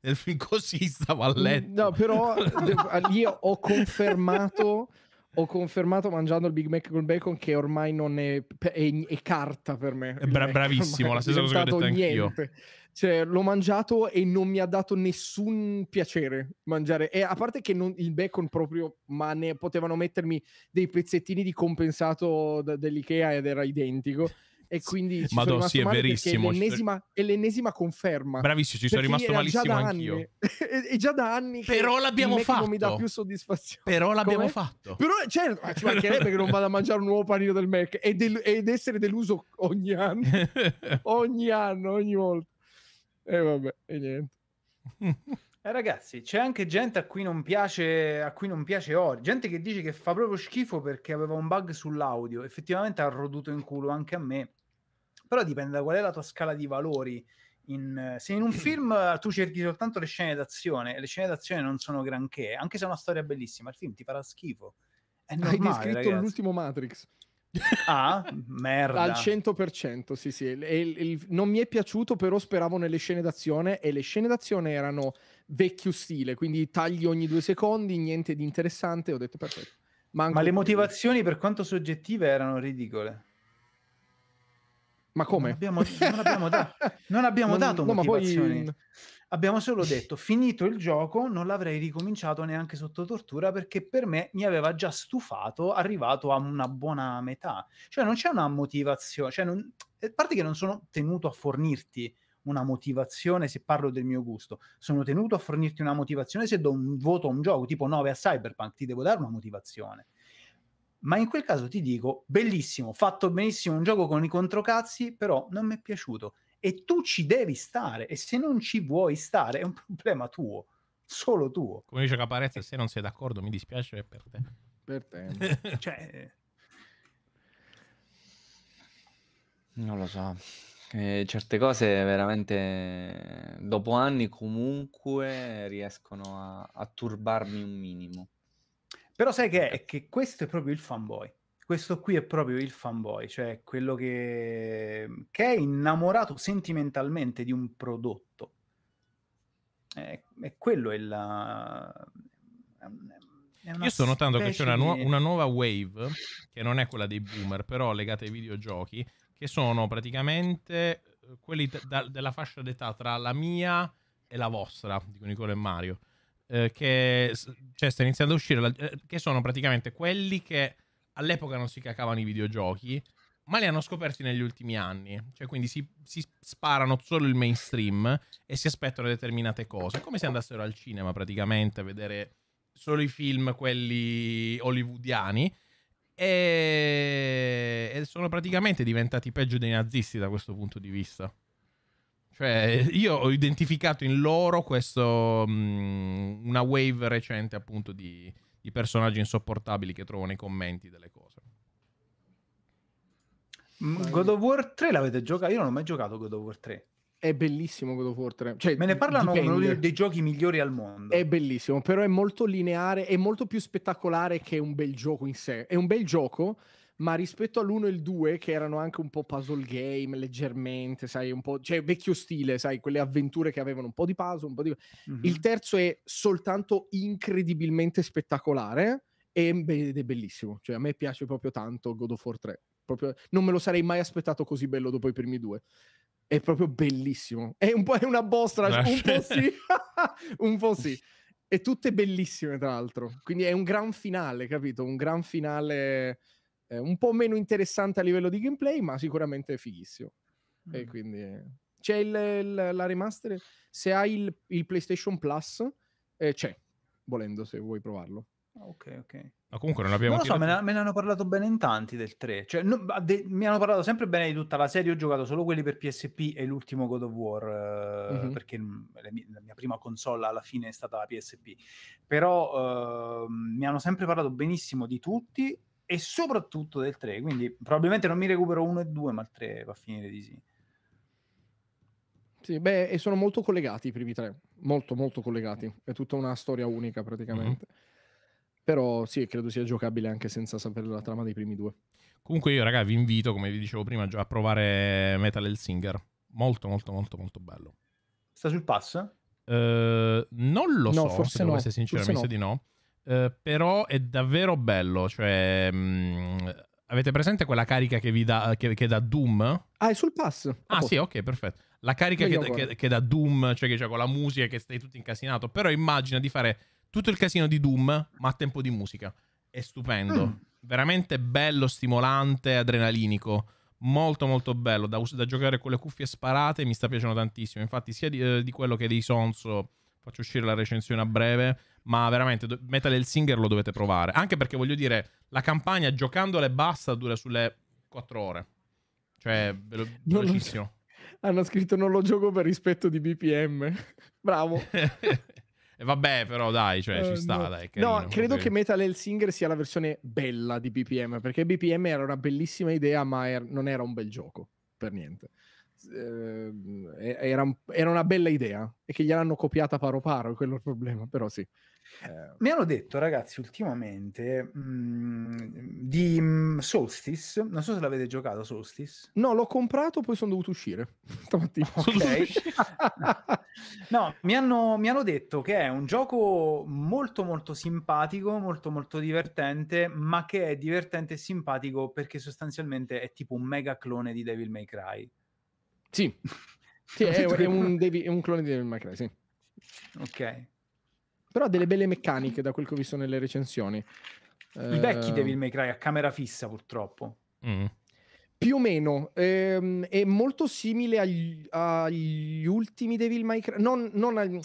Del film così stavo a mm, letto. No, però *laughs* io ho confermato ho confermato mangiando il Big Mac col bacon che ormai non è, è, è carta per me. È bra- cioè, bravissimo, la stessa cosa che ho detto niente. anch'io. Cioè, l'ho mangiato e non mi ha dato nessun piacere mangiare. E a parte che non, il bacon proprio, ma ne potevano mettermi dei pezzettini di compensato da, dell'Ikea ed era identico. E quindi ci Madonna, sì, è verissimo. È l'ennesima, è l'ennesima, conferma. Bravissimo, ci sono rimasto malissimo anch'io. Anni, *laughs* è, già da anni Però l'abbiamo fatto. non mi dà più soddisfazione. Però l'abbiamo Com'è? fatto. Però certo, ci mancherebbe che non vada a mangiare un nuovo panino del Mac ed, del, ed essere deluso ogni anno. *laughs* ogni anno, ogni volta. E vabbè, e niente. *laughs* Eh, ragazzi, c'è anche gente a cui non piace, a cui non piace Ori, gente che dice che fa proprio schifo perché aveva un bug sull'audio. Effettivamente ha roduto in culo anche a me però dipende da qual è la tua scala di valori. In, se in un *clears throat* film eh, tu cerchi soltanto le scene d'azione e le scene d'azione non sono granché, anche se è una storia bellissima, il film ti farà schifo. È normale, Hai descritto ragazzi. l'ultimo Matrix. Ah, *laughs* merda. Al 100%, sì, sì. Il, il, non mi è piaciuto, però speravo nelle scene d'azione e le scene d'azione erano vecchio stile, quindi tagli ogni due secondi, niente di interessante, ho detto perfetto. Manco Ma le motivazioni, per quanto soggettive, erano ridicole. Ma come? Non abbiamo, non abbiamo, da- *laughs* non abbiamo non, dato no, motivazioni. Poi... Abbiamo solo *laughs* detto, finito il gioco, non l'avrei ricominciato neanche sotto tortura perché per me mi aveva già stufato, arrivato a una buona metà. Cioè non c'è una motivazione, cioè non... a parte che non sono tenuto a fornirti una motivazione se parlo del mio gusto, sono tenuto a fornirti una motivazione se do un voto a un gioco, tipo 9 a Cyberpunk, ti devo dare una motivazione ma in quel caso ti dico, bellissimo, fatto benissimo un gioco con i controcazzi, però non mi è piaciuto. E tu ci devi stare, e se non ci vuoi stare è un *laughs* problema tuo, solo tuo. Come dice Caparezza, se non sei d'accordo mi dispiace è per te. Per te. *laughs* cioè... Eh. Non lo so. Eh, certe cose veramente dopo anni comunque riescono a, a turbarmi un minimo. Però sai che è? Che questo è proprio il fanboy. Questo qui è proprio il fanboy, cioè quello che, che è innamorato sentimentalmente di un prodotto. È, è quello il... Io sto notando che c'è una, nuo- una nuova wave, che non è quella dei boomer, però legata ai videogiochi, che sono praticamente eh, quelli t- da- della fascia d'età tra la mia e la vostra, dico Nicola e Mario. Eh, che cioè, sta iniziando a uscire, eh, che sono praticamente quelli che all'epoca non si cacavano i videogiochi, ma li hanno scoperti negli ultimi anni. Cioè, quindi si, si, sparano solo il mainstream e si aspettano determinate cose. come se andassero al cinema praticamente a vedere solo i film, quelli hollywoodiani. E... e sono praticamente diventati peggio dei nazisti da questo punto di vista. Cioè, io ho identificato in loro questo, mh, una wave recente appunto di, di personaggi insopportabili che trovo nei commenti delle cose. Mm, God of War 3 l'avete giocato? Io non ho mai giocato God of War 3. È bellissimo God of War 3. Cioè, Me ne parlano dipende. uno dei giochi migliori al mondo. È bellissimo, però è molto lineare, è molto più spettacolare che un bel gioco in sé. È un bel gioco, ma rispetto all'1 e il 2, che erano anche un po' puzzle game, leggermente, sai, un po', cioè vecchio stile, sai, quelle avventure che avevano un po' di puzzle, un po' di... Mm-hmm. Il terzo è soltanto incredibilmente spettacolare ed è bellissimo, cioè a me piace proprio tanto God of War 3, proprio... non me lo sarei mai aspettato così bello dopo i primi due. È proprio bellissimo. È un po' è una bostra, un po' sì, *laughs* *laughs* un po' sì e tutte bellissime tra l'altro quindi è un gran finale capito un gran finale eh, un po' meno interessante a livello di gameplay, ma sicuramente fighissimo. Mm. E quindi eh. c'è il, il, la remaster. Se hai il, il PlayStation Plus, eh, c'è, volendo se vuoi provarlo. Ah, ok, ok. Ma comunque non abbiamo... Non lo so, me ne, me ne, hanno parlato bene in tanti del 3. Cioè, no, de, mi hanno parlato sempre bene di tutta la serie. Ho giocato solo quelli per PSP e l'ultimo God of War, eh, mm-hmm. perché la mia, la mia, prima console alla fine è stata la PSP. Però eh, mi hanno sempre parlato benissimo di tutti e soprattutto del 3. Quindi probabilmente non mi recupero 1 e 2, ma il 3 va a finire di sì. Sì, beh, e sono molto collegati i primi tre, molto, molto collegati. È tutta una storia unica praticamente. Mm-hmm. Però sì, credo sia giocabile anche senza sapere la trama dei primi due. Comunque io, ragazzi, vi invito, come vi dicevo prima, a provare Metal Singer. Molto, molto, molto, molto bello. Sta sul pass? Eh, non lo no, so, forse se devo no. essere sincero, forse mi no. di no. Eh, però è davvero bello. Cioè, mh, mm, avete presente quella carica che vi dà, che, che dà Doom? Ah, è sul pass. Ah, posto. sì, ok, perfetto. La carica che, che, che, dà Doom, cioè che cioè, con la musica che stai tutto incasinato. Però immagina di fare tutto il casino di Doom, ma a tempo di musica. È stupendo. Mm. Veramente bello, stimolante, adrenalinico. Molto molto bello da, da, giocare con le cuffie sparate mi sta piacendo tantissimo infatti sia di, eh, di quello che dei Sonso faccio uscire la recensione a breve, ma veramente Metal Hell Singer lo dovete provare, anche perché voglio dire, la campagna giocandola e basta dura sulle 4 ore. Cioè, velo- velocissimo. Hanno scritto non lo gioco per rispetto di BPM. *laughs* Bravo. *laughs* E vabbè, però dai, cioè, uh, ci eh, sta, no. dai. Carino, no, credo che Metal Hell Singer sia la versione bella di BPM, perché BPM era una bellissima idea, ma er- non era un bel gioco, per niente eh, era, era, una bella idea e che gliel'hanno copiata paro paro, quello è il problema, però sì. Eh. Mi hanno detto ragazzi ultimamente mh, mhmm, di mh, mhmm, Solstice, non so se l'avete giocato Solstice. No, l'ho comprato, poi sono dovuto uscire *laughs* stamattina. Okay. *laughs* no, mi hanno, mi hanno detto che è un gioco molto molto simpatico, molto molto divertente, ma che è divertente e simpatico perché sostanzialmente è tipo un mega clone di Devil May Cry. Sì, *laughs* sì è, è, un è, un clone di Devil May Cry, sì. Ok. Però ha delle belle meccaniche da quel che ho visto nelle recensioni. I vecchi eh, Devil May Cry a camera fissa purtroppo. Mm. Più o meno, ehm, è molto simile agli, agli ultimi Devil May Cry, non, non al,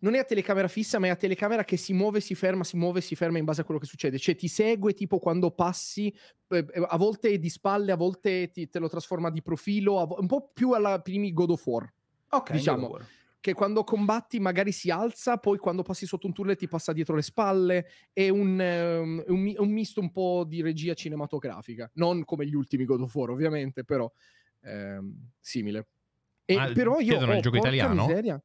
non è a telecamera fissa, ma è a telecamera che si muove, si ferma, si muove, si ferma in base a quello che succede. Cioè ti segue tipo quando passi, eh, eh a volte di spalle, a volte ti, te lo trasforma di profilo, vo- un po' più alla primi God of War. Ok, diciamo. Che quando combatti magari si alza, poi quando passi sotto un turno ti passa dietro le spalle. È un, um, un, un misto un po' di regia cinematografica. Non come gli ultimi God of War, ovviamente, però ehm, simile. E, ah, però io... Chiedono oh, il gioco italiano? Miseria.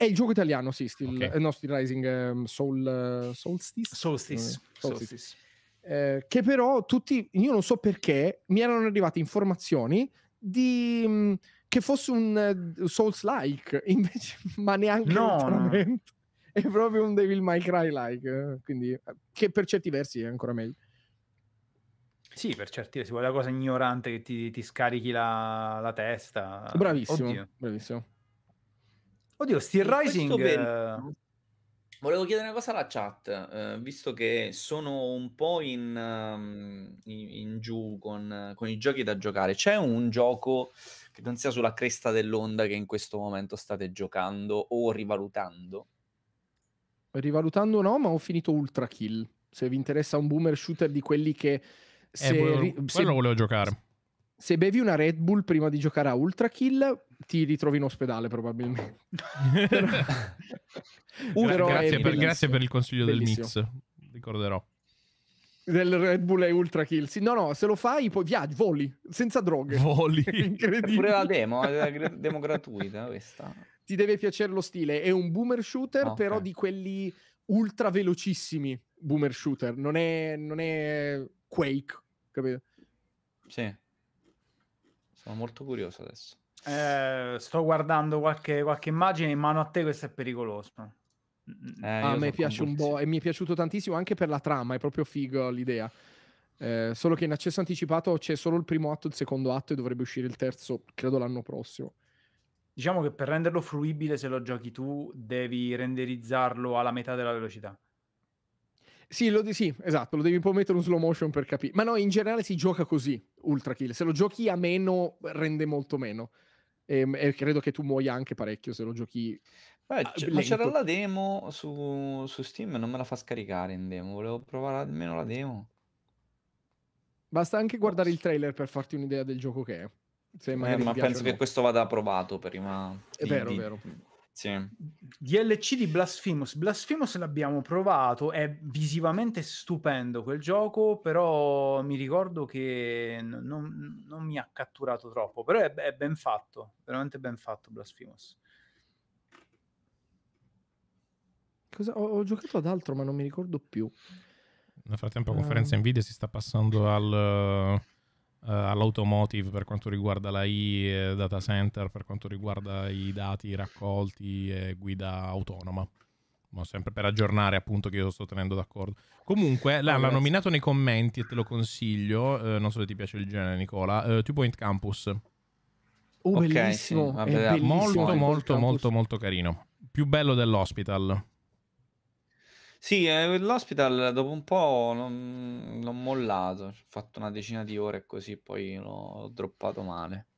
È il gioco italiano, sì, Steel, okay. eh, no, Steel Rising, um, Soul, uh, Solstice. Eh, Solstice. Solstice. Eh, che però tutti, io non so perché, mi erano arrivate informazioni di... Mh, mm, che fosse un uh, Souls-like, *laughs* invece, ma neanche no, no. È proprio un Devil May Cry-like, eh, quindi, che per certi versi è ancora meglio. Sì, per certi versi, quella cosa ignorante che ti, ti scarichi la, la testa. Bravissimo, Oddio. bravissimo. Oddio, Steel Rising... Per... Eh, volevo chiedere una cosa alla chat, eh, visto che sono un po' in, ehm, in, in giù con, con, i giochi da giocare. C'è un gioco che non sia sulla cresta dell'onda che in questo momento state giocando o rivalutando? Rivalutando no, ma ho finito Ultra Kill. Se vi interessa un boomer shooter di quelli che... Se, eh, volevo, ri, se, quello volevo giocare se bevi una Red Bull prima di giocare a Ultra Kill, ti ritrovi in ospedale probabilmente. *laughs* Però, grazie, per, grazie, per, il consiglio bellissimo. del mix, ricorderò. Del Red Bull e Ultra Kill. Sì, no, no, se lo fai poi viaggi, voli, senza droghe. Voli. *laughs* Pure la demo, eh, la demo gratuita questa. Ti deve piacere lo stile. È un boomer shooter, okay. però di quelli ultra velocissimi boomer shooter. Non è, non è Quake, capito? Sì. Sono molto curioso adesso. Eh, sto guardando qualche, qualche immagine in mano a te, questo è pericoloso. Mm, mm. Eh, a ah, me piace un po' e mi è piaciuto tantissimo anche per la trama, è proprio figo l'idea. Eh, solo che in accesso anticipato c'è solo il primo atto, il secondo atto e dovrebbe uscire il terzo, credo l'anno prossimo. Diciamo che per renderlo fruibile se lo giochi tu devi renderizzarlo alla metà della velocità. Sì, lo de- sì, esatto, lo devi un po' mettere in slow motion per capire. Ma no, in generale si gioca così, Ultra Kill. Se lo giochi a meno, rende molto meno. E, ehm, e credo che tu muoia anche parecchio se lo giochi. Beh, ah, c- ma c'era la demo su, su Steam, non me la fa scaricare in demo. Volevo provare almeno la demo. Basta anche boh, guardare il trailer per farti un'idea del gioco che è. Eh, ma penso che questo vada provato prima. È di, vero, di, vero. Sì. DLC di Blasphemous. Blasphemous l'abbiamo provato, è visivamente stupendo quel gioco, però mi ricordo che non, non mi ha catturato troppo, però è, è, ben fatto, veramente ben fatto Blasphemous. Cosa, ho, ho, giocato ad altro ma non mi ricordo più. Nel frattempo a eh. conferenza uh... Nvidia si sta passando al eh, all'automotive per quanto riguarda la I, eh, data center per quanto riguarda i dati raccolti e guida autonoma. Ma sempre per aggiornare appunto che io sto tenendo d'accordo. Comunque l'hanno oh, nominato nei commenti e te lo consiglio, eh, non so se ti piace il genere Nicola, eh, Two Point Campus. Oh, okay, bellissimo, sì. Vabbè, bellissimo, molto molto molto molto carino. Più bello dell'hospital. Sì, eh, l'hospital dopo un po' non- l'ho mollato, ho fatto una decina di ore così poi l'ho droppato male.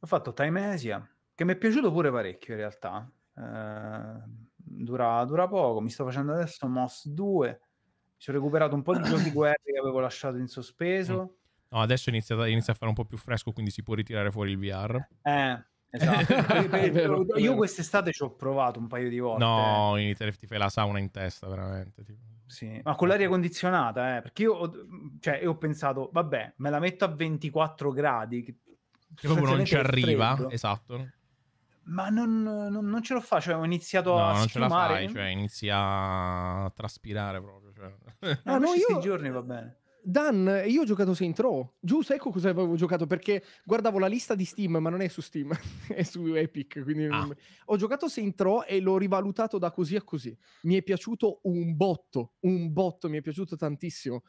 Ho fatto Timesia, che mi è piaciuto pure parecchio in realtà. Eh, dura, dura poco, mi sto facendo adesso Moss 2, ci ho recuperato un po' di giochi *coughs* guerri che avevo lasciato in sospeso. Mm. No, adesso inizia, inizia a fare un po' più fresco, quindi si può ritirare fuori il VR. Eh, Esatto. *laughs* io quest'estate ci ho provato un paio di volte. No, in Italia ti fai la sauna in testa, veramente. Tipo. Sì. Ma con l'aria condizionata, eh, perché io ho, cioè, io ho pensato, vabbè, me la metto a 24 gradi. Che, proprio non ci arriva, freddo. esatto. Ma non, non, non, ce l'ho fa, cioè ho iniziato no, a non schiumare. ce la fai, cioè inizia a traspirare proprio. Cioè. No, *laughs* no, io... giorni va bene. Dan, io ho giocato Saint Row. Giusto, ecco cosa avevo giocato perché guardavo la lista di Steam, ma non è su Steam, *laughs* è su Epic. Quindi ah. ho giocato Saint Row e l'ho rivalutato da così a così. Mi è piaciuto un botto, un botto, mi è piaciuto tantissimo.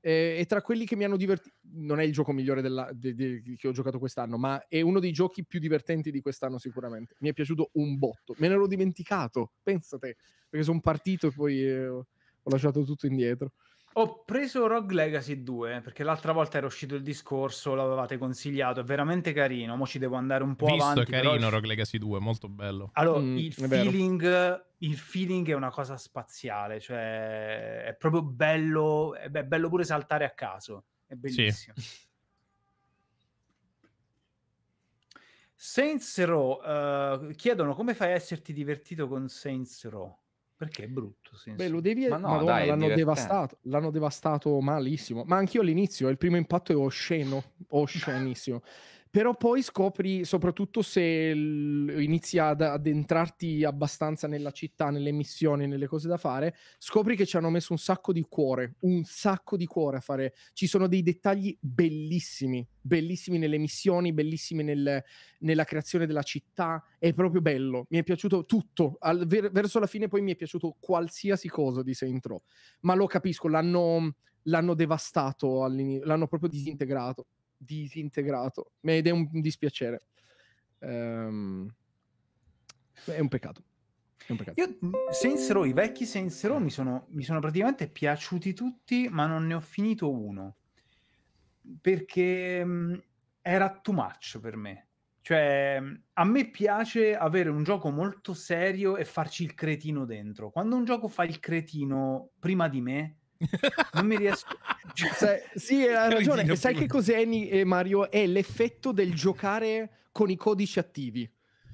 Eh, e tra quelli che mi hanno divertito, non è il gioco migliore della, de, de, che ho giocato quest'anno, ma è uno dei giochi più divertenti di quest'anno sicuramente. Mi è piaciuto un botto, me ne ero dimenticato, te, perché sono partito e poi eh, ho lasciato tutto indietro. Ho preso Rogue Legacy 2 perché l'altra volta era uscito il discorso, l'avevate consigliato, è veramente carino, mo ci devo andare un po' Visto, avanti. Visto, è carino però... Rogue Legacy 2, molto bello. Allora, mm, il, feeling, il, feeling, è una cosa spaziale, cioè è proprio bello, è bello pure saltare a caso, è bellissimo. Sì. Saints Row, uh, chiedono come fai a esserti divertito con Saints Row? Perché è brutto, sì. Beh, lo devi... Ma no, Madonna, dai, l'hanno, devastato, l'hanno devastato malissimo. Ma anch'io all'inizio, il primo impatto è osceno, oscenissimo. Però poi scopri, soprattutto se inizi ad addentrarti abbastanza nella città, nelle missioni, nelle cose da fare, scopri che ci hanno messo un sacco di cuore, un sacco di cuore a fare. Ci sono dei dettagli bellissimi, bellissimi nelle missioni, bellissimi nel, nella creazione della città. È proprio bello. Mi è piaciuto tutto. Al, ver, verso la fine poi mi è piaciuto qualsiasi cosa di Saint Row. Ma lo capisco, l'hanno, l'hanno devastato, l'hanno proprio disintegrato disintegrato ed è un dispiacere. Um, è un peccato. È un peccato. Mhmm, Sensero, i vecchi Sensero mi sono, mi sono praticamente piaciuti tutti, ma non ne ho finito uno perché mhmm, era too much per me. Cioè, a me piace avere un gioco molto serio e farci il cretino dentro. Quando un gioco fa il cretino prima di me, non mi riesco. *laughs* Sai, sì, hai ragione. Ridino sai che cos'è Mario? È l'effetto del giocare con i codici attivi.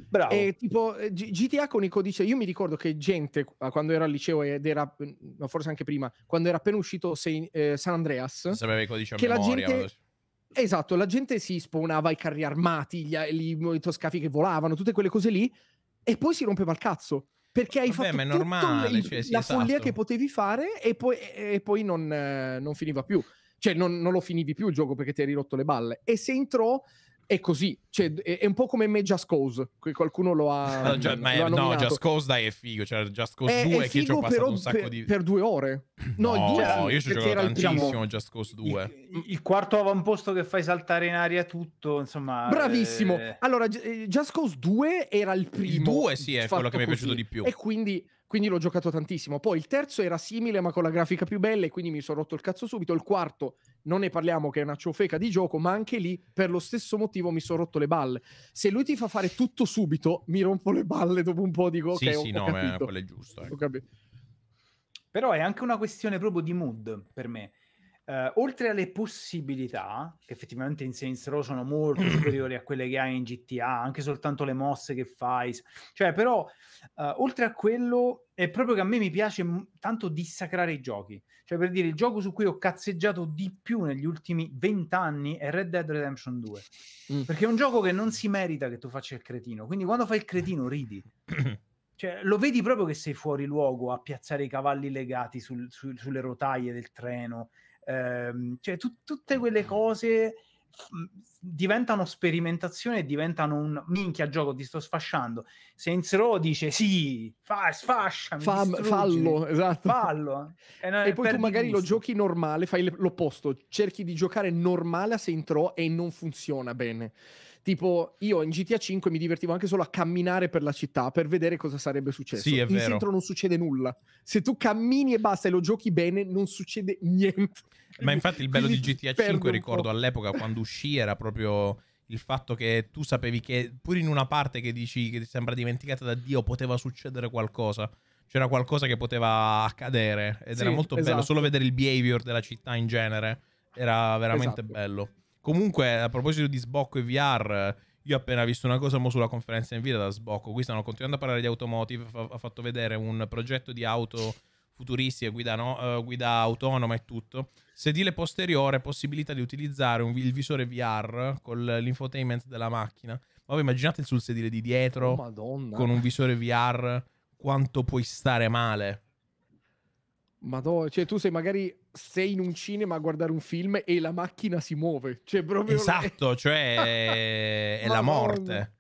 Bravo. E tipo eh, GTA con i codici. Io mi ricordo che gente eh, quando era al liceo ed era mm, forse anche prima, quando era appena uscito sei, eh, San Andreas, sapeva i codici a che memoria. La gente... Esatto, la gente si spawnava i carri armati, gli, gli motoscafi che volavano, tutte quelle cose lì, e poi si rompeva il cazzo perché hai Vabbè, fatto ma è il, cioè, sì, la esatto. follia che potevi fare e poi, e poi non, eh, non, finiva più. Cioè, non, non, lo finivi più il gioco perché ti eri rotto le balle. E se entrò, è così. Cioè, è, un po' come me Just Cause, che qualcuno lo ha. No, *laughs* cioè, già, lo è, no Just Cause dai è figo. cioè, Just Cause è, 2 è che ci ho passato un sacco per, di. Per due ore. No, no, due, no io ci ho giocato tantissimo primo. Just Cause 2. Il, il, quarto avamposto che fai saltare in aria tutto, insomma. Bravissimo. Eh... Allora, Just Cause 2 era il primo. Il 2 sì, è quello che mi è piaciuto così. di più. E quindi quindi l'ho giocato tantissimo. Poi il terzo era simile ma con la grafica più bella e quindi mi sono rotto il cazzo subito. Il quarto, non ne parliamo che è una ciofeca di gioco, ma anche lì per lo stesso motivo mi sono rotto le balle. Se lui ti fa fare tutto subito, mi rompo le balle dopo un po' dico sì, ok, sì, ho, no, ho capito. È, eh, quello è giusto. Eh. Però è anche una questione proprio di mood per me eh, oltre alle possibilità, che effettivamente in Saints Row sono molto *clears throat* superiori a quelle che hai in GTA, anche soltanto le mosse che fai, cioè però eh, oltre a quello è proprio che a me mi piace m- tanto dissacrare i giochi, cioè per dire il gioco su cui ho cazzeggiato di più negli ultimi vent'anni è Red Dead Redemption 2, mm. perché è un gioco che non si merita che tu faccia il cretino, quindi quando fai il cretino ridi. *clears throat* Cioè, lo vedi proprio che sei fuori luogo a piazzare i cavalli legati sul, su, sulle rotaie del treno, ehm, cioè tu, tutte quelle cose diventano sperimentazione e diventano un minchia gioco ti sto sfasciando Saints Row dice sì fa, sfasciami Fam, fallo esatto fallo e, eh, no, e poi tu magari lo giochi normale fai l'opposto cerchi di giocare normale a Saints Row e non funziona bene Tipo, io in GTA 5 mi divertivo anche solo a camminare per la città per vedere cosa sarebbe successo. Sì, è vero. In centro non succede nulla. Se tu cammini e basta e lo giochi bene, non succede *laughs* niente. Ma infatti il bello Quindi di GTA 5, ricordo all'epoca quando uscì, era proprio il fatto che tu sapevi che pur in una parte che dici che ti sembra dimenticata da Dio poteva succedere qualcosa. C'era qualcosa che poteva accadere ed sì, era molto esatto. bello. Solo vedere il behavior della città in genere era veramente esatto. bello. Comunque, a proposito di sbocco e VR, io ho appena visto una cosa mo sulla conferenza in vita da sbocco. Qui stanno continuando a parlare di automotive. F- ha fatto vedere un progetto di auto futuristiche, guida, no? uh, guida autonoma e tutto. Sedile posteriore, possibilità di utilizzare un, il visore VR con l'infotainment della macchina. Ma voi immaginate sul sedile di dietro oh, con un visore VR quanto puoi stare male. Madonna, cioè tu sei magari sei in un cinema a guardare un film e la macchina si muove. Cioè, proprio esatto, le... cioè *laughs* è la morte.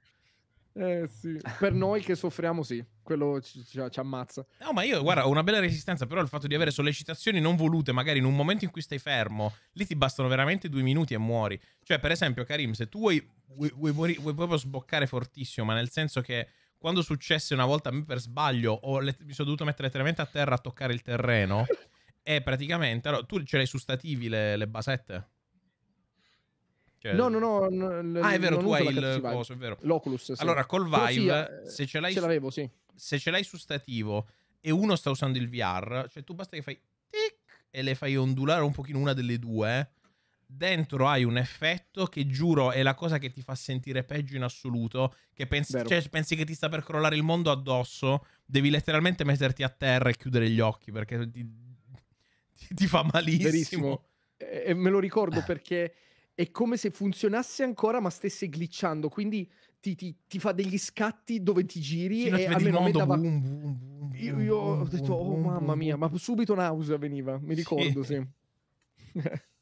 Eh sì, per noi che soffriamo sì, quello ci, ci, ci, ammazza. No, ma io guarda, ho una bella resistenza, però il fatto di avere sollecitazioni non volute, magari in un momento in cui stai fermo, lì ti bastano veramente due minuti e muori. Cioè, per esempio, Karim, se tu vuoi, vuoi, vuoi, vuoi proprio sboccare fortissimo, ma nel senso che quando successe una volta a me per sbaglio, le, mi sono dovuto mettere letteralmente a terra a toccare il terreno. E eh, praticamente, allora, tu ce l'hai su stativi le, le basette? Cioè... No, no, no. N- ah, è vero, tu hai il coso, è vero. L'Oculus, sì. Allora, col Vive, sì, eh, se, ce l'hai ce l'avevo, sì. se ce l'hai su stativo e uno sta usando il VR, cioè tu basta che fai tic e le fai ondulare un pochino una delle due, dentro hai un effetto che giuro è la cosa che ti fa sentire peggio in assoluto, che pensi, cioè, pensi che ti sta per crollare il mondo addosso, devi letteralmente metterti a terra e chiudere gli occhi perché ti, ti, *laughs* ti fa malissimo. Verissimo. E me lo ricordo perché è come se funzionasse ancora ma stesse glitchando, quindi ti, ti, ti fa degli scatti dove ti giri sì, e a me non dava... Boom, boom, boom, io, io ho detto, oh mamma mia, ma subito nausea veniva, mi ricordo, sì. sì. *laughs*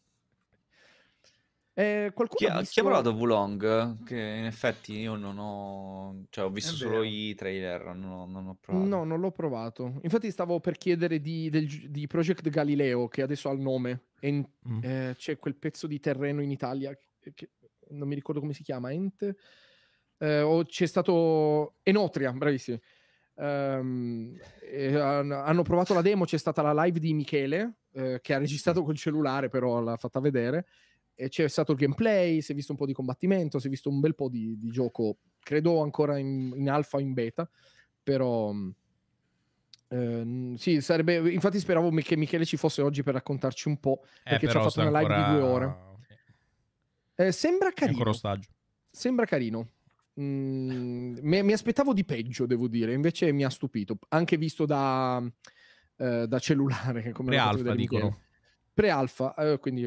Eh, chi, ha, visto... chi, ha provato Wulong? Che in effetti io non ho. Cioè, ho visto solo i trailer, non, non ho provato. No, non l'ho provato. Infatti, stavo per chiedere di, del, di Project Galileo, che adesso ha il nome. In, mm. eh, c'è quel pezzo di terreno in Italia, che, che non mi ricordo come si chiama. Ent. Eh, o c'è stato. Enotria, bravissimi. Um, eh, hanno provato la demo, c'è stata la live di Michele eh, che ha registrato col cellulare, però l'ha fatta vedere c'è stato il gameplay, si è visto un po' di combattimento, si è visto un bel po' di, di gioco, credo ancora in, in alfa o in beta, però... Eh, sì, sarebbe. Infatti, speravo che Michele ci fosse oggi per raccontarci un po'. Eh, perché eh, ci ha fatto una live ancora... di due ore. Eh, sembra carino. ancora ostaggio. Sembra carino. Mm, mi, mi, aspettavo di peggio, devo dire. Invece mi ha stupito. Anche visto da, eh, da cellulare. *laughs* Come Pre-alfa, dicono. Pre-alfa, eh, quindi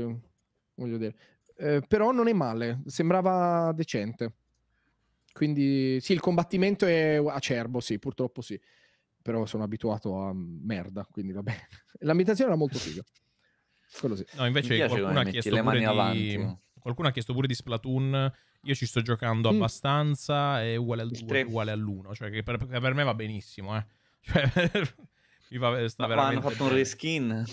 voglio dire. Eh, però non è male, sembrava decente. Quindi sì, il combattimento è acerbo, sì, purtroppo sì. Però sono abituato a merda, quindi va bene. *laughs* L'ambientazione era molto figa. Quello sì. No, invece qualcuno ha, chiesto le mani di... qualcuno ha chiesto pure di Splatoon. Io ci sto giocando mm. abbastanza, è uguale al 2, uguale all'1. Cioè, che per, per me va benissimo, eh. *laughs* Cioè... Viva, eh, sta Ma veramente *laughs* hanno eh, fatto bene. un reskin.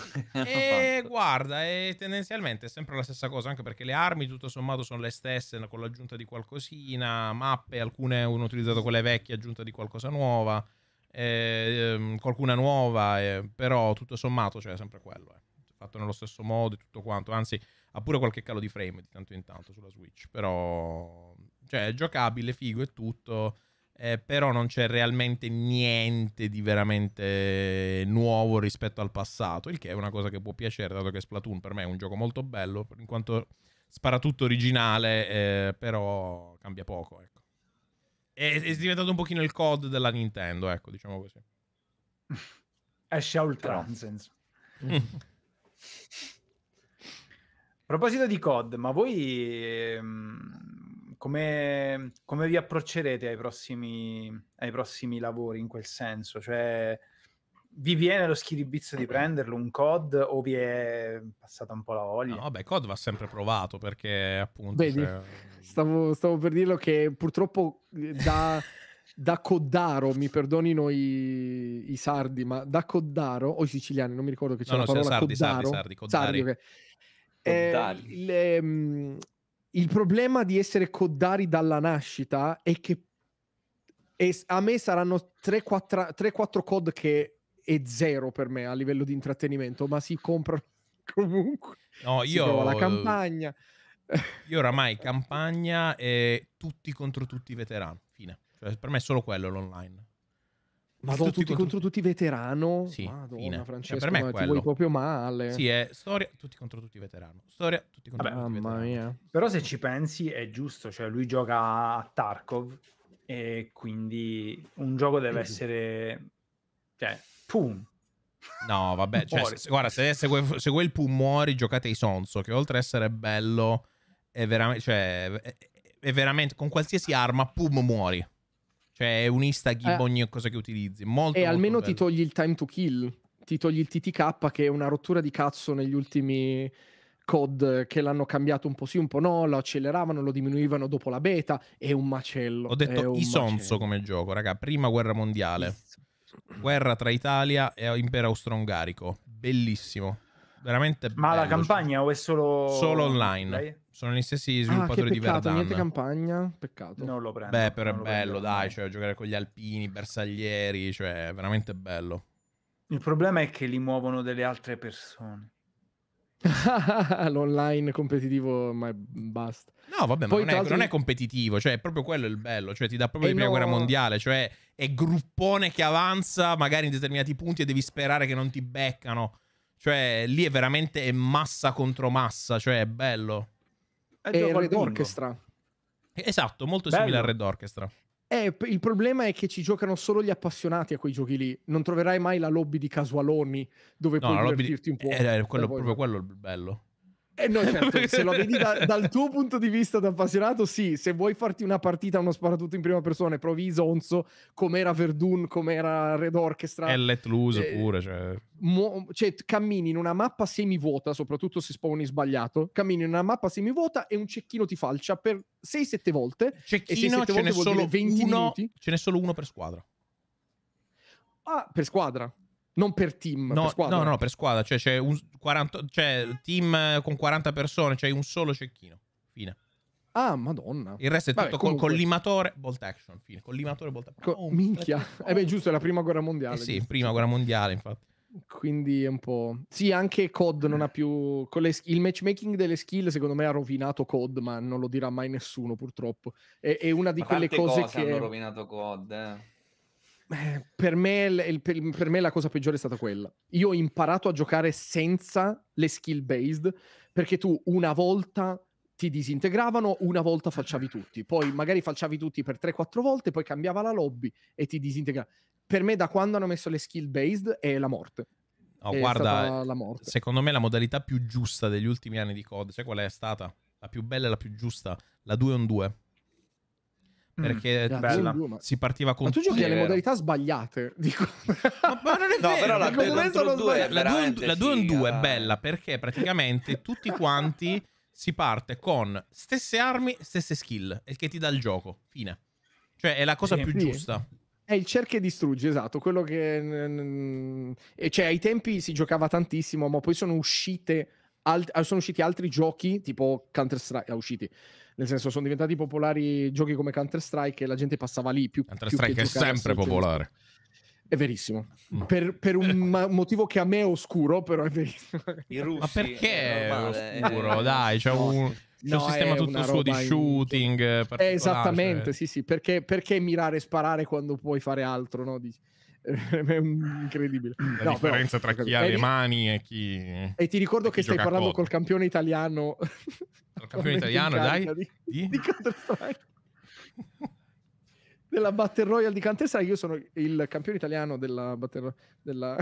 e guarda, è tendenzialmente è sempre la stessa cosa, anche perché le armi tutto sommato sono le stesse, con l'aggiunta di qualcosina, mappe, alcune hanno utilizzato quelle vecchie, aggiunta di qualcosa nuova, eh, ehm, qualcuna nuova, eh, però tutto sommato cioè, è sempre quello. Eh. Fatto nello stesso modo e tutto quanto, anzi ha pure qualche calo di frame di tanto in tanto sulla Switch, però cioè, è giocabile, figo e tutto eh, però non c'è realmente niente di veramente nuovo rispetto al passato, il che è una cosa che può piacere, dato che Splatoon per me è un gioco molto bello, in quanto spara tutto originale, eh, però cambia poco, ecco. È, è, diventato un pochino il code della Nintendo, ecco, diciamo così. *laughs* Esce a ultra, ultransenso. senso. *laughs* A proposito di COD, ma voi ehm, come, come vi approccerete ai prossimi, ai prossimi, lavori in quel senso? Cioè, vi viene lo schiribizzo di prenderlo un COD o vi è passata un po' la voglia? No, vabbè, COD va sempre provato perché appunto... Vedi, cioè... stavo, stavo, per dirlo che purtroppo eh, da, *laughs* da Coddaro, mi perdonino i, i, sardi, ma da Coddaro, o i siciliani, non mi ricordo che c'è no, la no, parola sardi, Coddaro. Sardi, sardi, Coddari. Sardi, okay. Eh, le, mm, il problema di essere coddari dalla nascita è che e a me saranno 3-4 cod che è zero per me a livello di intrattenimento, ma si comprano *laughs* comunque. No, io... la eh, campagna. Io oramai *laughs* campagna e tutti contro tutti veterani, fine. Cioè, per me è solo quello l'online. Ma tutti, tutti contro, tutti, tutti veterano. Sì, Madonna, Francesco, cioè, per me è ti vuoi proprio male. Sì, è storia tutti contro tutti veterano. Storia tutti contro Vabbè, tutti mamma veterano. Mia. Però se ci pensi è giusto, cioè lui gioca a Tarkov e quindi un gioco deve essere cioè pum. No, vabbè, *laughs* cioè, se, guarda, se, se, quel, se quel pum muori giocate i Sonso, che oltre a essere bello è veramente cioè è, è veramente con qualsiasi arma pum muori. Cioè è un instagib eh, ogni cosa che utilizzi. Molto, e molto almeno bello. ti togli il time to kill, ti togli il TTK che è una rottura di cazzo negli ultimi... COD che l'hanno cambiato un po' sì, un po' no, lo acceleravano, lo diminuivano dopo la beta, è un macello. Ho detto isonzo come gioco, raga, prima guerra mondiale. Guerra tra Italia e impero austro-ungarico, bellissimo veramente Ma bello, la cioè, campagna o è solo... Solo online. Play? Sono gli stessi ah, sviluppatori ah, peccato, di Verdana. niente campagna, peccato. Non lo prendo. Beh, però è bello, dai, cioè giocare con gli alpini, bersaglieri, cioè è veramente bello. Il problema è che li muovono delle altre persone. *laughs* L'online competitivo, ma basta. No, vabbè, Poi, ma non è, non, è, competitivo, cioè è proprio quello il bello, cioè ti dà proprio la eh, prima no. guerra mondiale, cioè è gruppone che avanza magari in determinati punti e devi sperare che non ti beccano. Cioè, lì è veramente massa contro massa, cioè è bello. È il Red Orchestra. Esatto, molto bello. simile al Red Orchestra. Eh, il problema è che ci giocano solo gli appassionati a quei giochi lì. Non troverai mai la lobby di casualoni dove no, puoi divertirti di... un po'. Eh, eh quello, proprio quello il bello. Eh no, certo, *laughs* se lo vedi da, dal tuo punto di vista da appassionato, sì, se vuoi farti una partita, uno sparatutto in prima persona, e provi Zonzo, com'era Verdun, com'era Red Orchestra. E Let Loose eh, pure, cioè... Mu- cioè... cammini in una mappa semivuota, soprattutto se spawni sbagliato, cammini in una mappa semivuota e un cecchino ti falcia per 6-7 volte. Cecchino, e 6-7 ce n'è solo 20 uno, minuti. Ce n'è solo uno per squadra. Ah, per squadra. Non per team, no, per squadra. No, no, per squadra. Cioè, c'è un 40, cioè, team con 40 persone, c'è cioè un solo cecchino. Fine. Ah, madonna. Il resto è Vabbè, tutto comunque... col limatore, bolt action, fine. Col bolt action. Co- oh, minchia. Oh. Eh beh, giusto, è la prima guerra mondiale. Eh sì, giusto. prima guerra mondiale, infatti. Quindi è un po'. Sì, anche COD non ha più. Le... Il matchmaking delle skill, secondo me, ha rovinato COD, ma non lo dirà mai nessuno, purtroppo. È, è una di ma quelle cose, cose che. hanno rovinato COD, eh. Eh, per me, per me, la cosa peggiore è stata quella. Io ho imparato a giocare senza le skill based perché tu una volta ti disintegravano, una volta falciavi tutti, poi magari falciavi tutti per 3-4 volte, poi cambiava la lobby e ti disintegrava. Per me da quando hanno messo le skill based è la morte. Oh, è guarda, eh, la morte. secondo me la modalità più giusta degli ultimi anni di COD, sai qual è stata? La più bella e la più giusta, la 2 on 2. Mm. perché mm, bella. si partiva con ma tu giochi alle modalità sbagliate *laughs* dico. ma, ma non è no, vero la 2 la 2 in 2 è bella perché praticamente tutti quanti si parte con stesse armi stesse skill e che ti dà il gioco fine cioè è la cosa sì, più sì. giusta è il cerchio e distrugge, esatto, quello che... Cioè, ai tempi si giocava tantissimo, ma poi sono uscite Alt- ah, sono usciti altri giochi tipo Counter Strike, ah, usciti, nel senso sono diventati popolari giochi come Counter Strike e la gente passava lì più Counter più Strike è sempre popolare. È verissimo. Mm. Per, per, un eh, ma- motivo che a me è oscuro, però è verissimo. ma perché è oscuro? Eh. Dai, c'è no. un... no, un sistema tutto suo di shooting. In... Eh, esattamente, sì, sì. Perché, perché, mirare e sparare quando puoi fare altro? No? Dici. *laughs* è incredibile. La no, differenza però, tra ecco, chi ha le mani e chi... E ti ricordo che stai parlando col campione italiano. Il *laughs* campione italiano, dai. Di, di? di Counter-Strike. *laughs* della Battle Royale di Counter-Strike, io sono il campione italiano della Battle Royale. Della...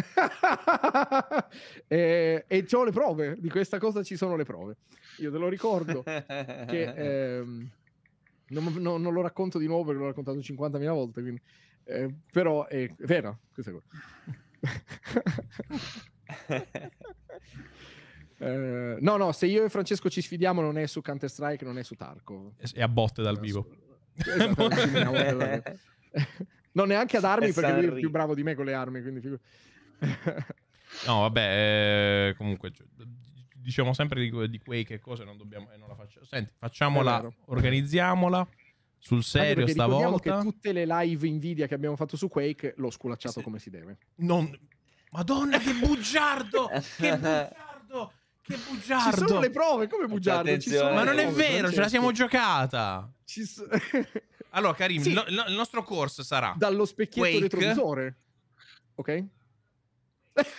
e, e ho le prove, di questa cosa ci sono le prove. Io te lo ricordo che... Ehm, non, non, non, lo racconto di nuovo perché l'ho raccontato 50.000 volte, quindi... Eh, però è, è vero, questa *laughs* eh, no, no, se io e Francesco ci sfidiamo non è su Counter Strike, non è su Tarkov. È a botte dal vivo. Esatto, *laughs* non neanche ad armi perché lui è più bravo di me con le armi, quindi *laughs* No, vabbè, eh, comunque cioè, diciamo sempre di, di Quake e cose non dobbiamo e eh, non la facciamo. Senti, facciamola, organizziamola sul serio Anche stavolta? che tutte le live Nvidia che abbiamo fatto su Quake l'ho sculacciato sì. come si deve. Non... Madonna che bugiardo! che *laughs* bugiardo! Che bugiardo! Ci sono le prove, come bugiardo? Sono... Ma non è vero, non ce la siamo giocata! So... *laughs* allora Karim, sì. no, no, il nostro corso sarà... Dallo specchietto Quake. retrovisore. Ok?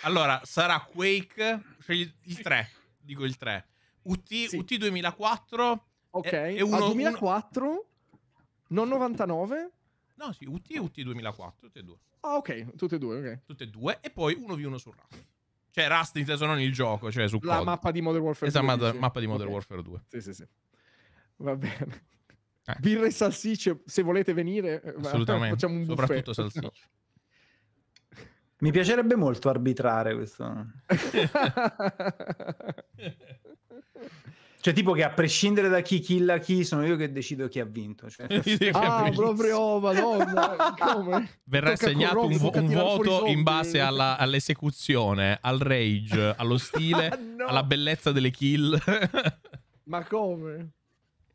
allora, sarà Quake, scegli il 3, dico il 3. UT, sì. UT 2004... Ok, e, e uno, 2004... Uno... Non 99? No, sì, UT e UT 2004, tutte e due. Ah, ok, tutte e due, ok. Tutte e due, e poi 1v1 su Rust. Cioè, Rust inteso non il gioco, cioè su La code. mappa di Modern Warfare Esa 2. Esatto, ma- mappa di Modern okay. Warfare 2. Sì, sì, sì. Va bene. Eh. Birra e salsicce, se volete venire, eh, Assolutamente. facciamo un Soprattutto buffet. salsicce. *laughs* Mi piacerebbe molto arbitrare questo. *laughs* *laughs* Cioè, tipo che a prescindere da chi killa chi, sono io che decido chi ha vinto. Cioè, ah, proprio, madonna, come? Verrà assegnato un, vo- un voto in base alla, all'esecuzione, al rage, *laughs* allo stile, ah, no. alla bellezza delle kill. *laughs* Ma come?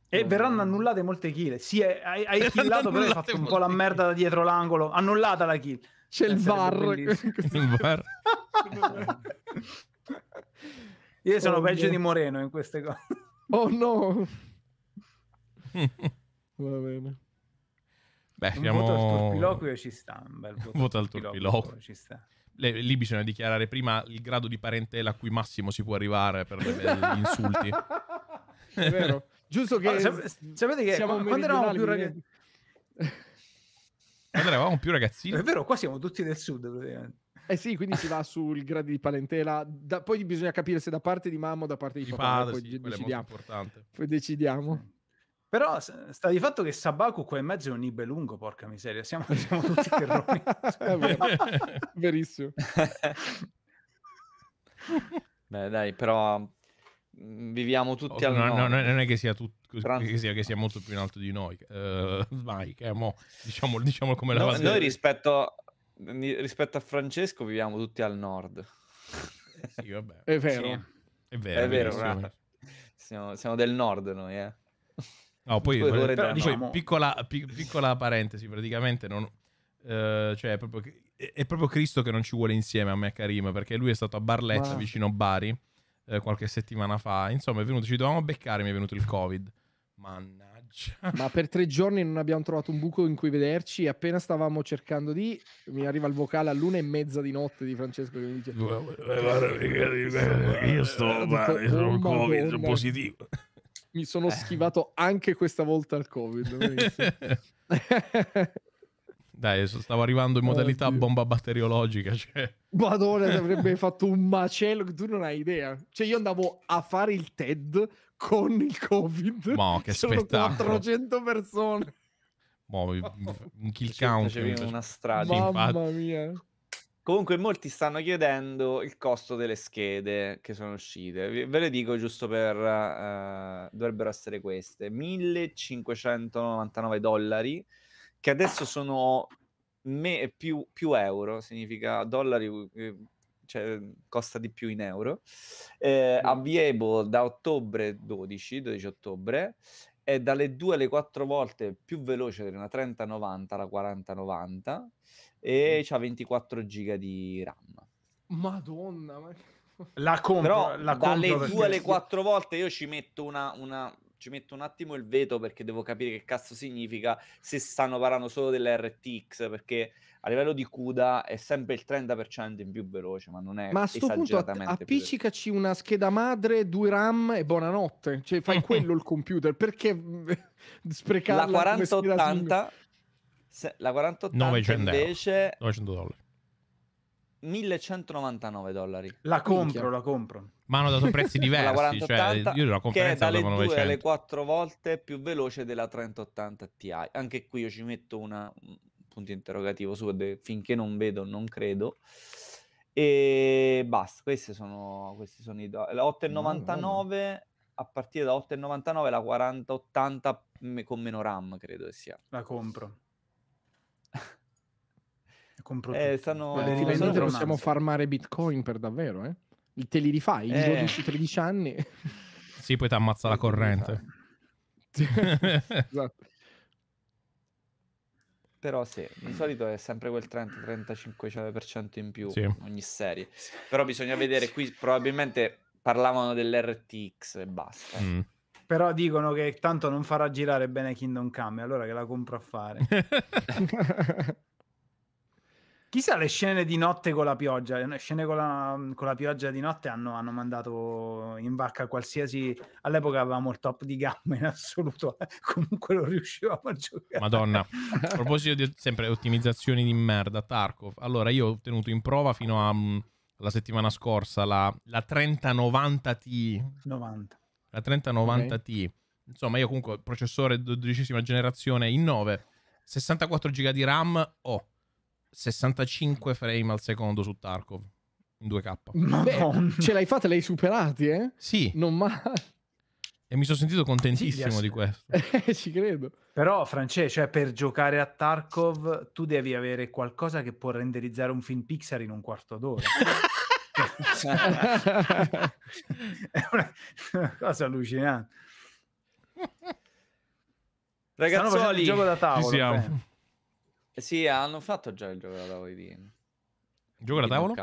E verranno annullate molte kill. Sì, hai, hai *laughs* killato, però hai fatto un po' la merda da dietro l'angolo. Annullata la kill. C'è il cioè, VAR. Il bar io sono oh peggio mio. di Moreno in queste cose. *laughs* Oh no! *laughs* Va bene. Beh, siamo... voto al turpiloquio ci sta. Un bel voto, voto al turpiloquio. Ci sta. Le, lì bisogna dichiarare prima il grado di parentela a cui massimo si può arrivare per le, gli *laughs* insulti. È vero. Giusto che... Allora, sap- sapete che siamo quando eravamo più eh. ragazzini... quando eravamo più ragazzini... È vero, qua siamo tutti del sud, praticamente. Eh sì, quindi si va sul grado di parentela. Da, poi bisogna capire se da parte di mamma o da parte di, di papà. Padre, poi, sì, decidiamo. poi decidiamo. Però sta di fatto che Sabaku qua in mezzo è un ibe lungo, porca miseria. Siamo, siamo tutti terroni. *laughs* *laughs* Verissimo. *laughs* Beh, dai, però mm, viviamo tutti oh, al no, no, non è che sia, tut- che, sia, che sia molto più in alto di noi uh, vai che mo, diciamo, diciamo come la no, noi rispetto rispetto a Francesco viviamo tutti al nord. Eh sì, vabbè. È vero. Sì. È vero, è vero, siamo, siamo, del nord noi, eh. No, poi, poi, però, però, diciamo... piccola, piccola, parentesi, praticamente non, eh, cioè, è, proprio, è, è, proprio, Cristo che non ci vuole insieme a me Karim, perché lui è stato a Barletta, wow. vicino Bari, eh, qualche settimana fa. Insomma, è venuto, ci dovevamo beccare, mi è venuto il Covid. Mannaggia. Mannaggia. Ma per tre giorni non abbiamo trovato un buco in cui vederci. Appena stavamo cercando di, mi arriva il vocale all'una e mezza di notte di Francesco che mi dice: Io sto, guarda, io sono COVID, sono positivo. Mi sono eh. schivato anche questa volta al COVID. *laughs* Dai, stavo arrivando in eh, modalità oh, bomba batteriologica. Cioè. Madonna, ti avrebbe fatto un macello che tu non hai idea. Cioè, io andavo a fare il TED con il COVID. Ma che Sono spettacolo! 400 persone. Mo, *laughs* un kill count. Facevi una strada. Mamma infatti. mia. Comunque molti stanno chiedendo il costo delle schede che sono uscite. Ve le dico giusto per... Uh, dovrebbero essere queste. 1599 dollari che adesso sono me- più, più, euro, significa dollari, cioè costa di più in euro, eh, a Viebo da ottobre 12, 12 ottobre, è dalle 2 alle 4 volte più veloce di una 3090 alla 4090 e mm. ha 24 giga di RAM. Madonna, ma... La compro, Però la compro dalle 2 alle 4 volte io ci metto una, una ci metto un attimo il veto perché devo capire che cazzo significa se stanno parlando solo della RTX perché a livello di CUDA è sempre il 30% in più veloce ma non è ma a sto punto appiccicaci una scheda madre, due RAM e buonanotte cioè fai quello il computer perché mm, *laughs* sprecarla la 4080 se, la 4080 invece 900 dollari 1199 dollari la compro, Minchia. la compro ma hanno dato prezzi *laughs* diversi. 4080, cioè, io la che è dalle 2 alle 4 volte più veloce della 3080 Ti. Anche qui io ci metto una, un punto interrogativo su finché non vedo, non credo. E basta, queste sono, questi sono i do- la 8,99 no, no. a partire da 8,99 la 4080 con meno RAM credo che sia. La compro. *laughs* compro eh, stanno... Beh, possiamo farmare Bitcoin per davvero, eh? Te li rifai eh. 12-13 anni. *laughs* Sì, poi ti ammazza la corrente. *laughs* esatto. Però sì, di solito è sempre quel 30-35% in più sì. ogni serie. Però bisogna vedere, qui probabilmente parlavano dell'RTX e basta. Mm. Però dicono che tanto non farà girare bene Kingdom Come, allora che la compro a fare. *laughs* Chissà le scene di notte con la pioggia, le scene con la, con la pioggia di notte hanno, hanno, mandato in vacca qualsiasi... All'epoca avevamo il top di gamma in assoluto, *laughs* comunque lo riuscivamo a giocare. Madonna, *laughs* a proposito di sempre ottimizzazioni di merda, Tarkov. Allora, io ho tenuto in prova fino alla mm, settimana scorsa la, la 3090 T. 90. La 3090 okay. Ti. Insomma, io comunque, processore dodicesima generazione in 9, 64 giga di RAM, ho... Oh 65 frame al secondo su Tarkov in 2K. Beh, ce l'hai fatta, l'hai superati, eh? Sì. Non male. E mi sono sentito contentissimo sì, di questo. *laughs* Eh, ci credo. Però, Francesco, cioè, per giocare a Tarkov tu devi avere qualcosa che può renderizzare un film Pixar in un quarto d'ora. *laughs* È una, cosa allucinante. Ragazzi, gioco da tavola. Ci siamo. Beh. Eh sì, hanno fatto già il gioco da tavolo di Gioco da tavolo?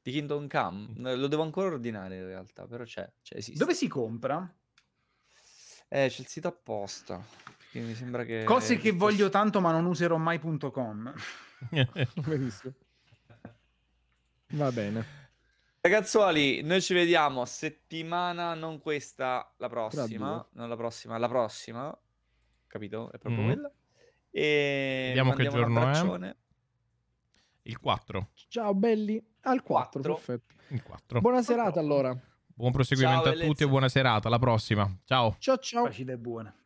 Di Kingdom Come. Mm. Lo devo ancora ordinare in realtà, però c'è. c'è Dove si compra? Eh, c'è il sito apposta. Mi sembra che... Cose che voglio tanto ma non userò mai.com. *laughs* Va bene. Ragazzuoli, noi ci vediamo settimana, non questa, la prossima. Non la prossima, la prossima. Capito? È proprio mm. quella. E ehm, Vediamo che giorno è. Il 4. Ciao belli. Al 4, 4. perfetto. Il 4. Buona serata allora. Buon proseguimento ciao, a tutti e buona serata. Alla prossima. Ciao. Ciao ciao. Facile e buona.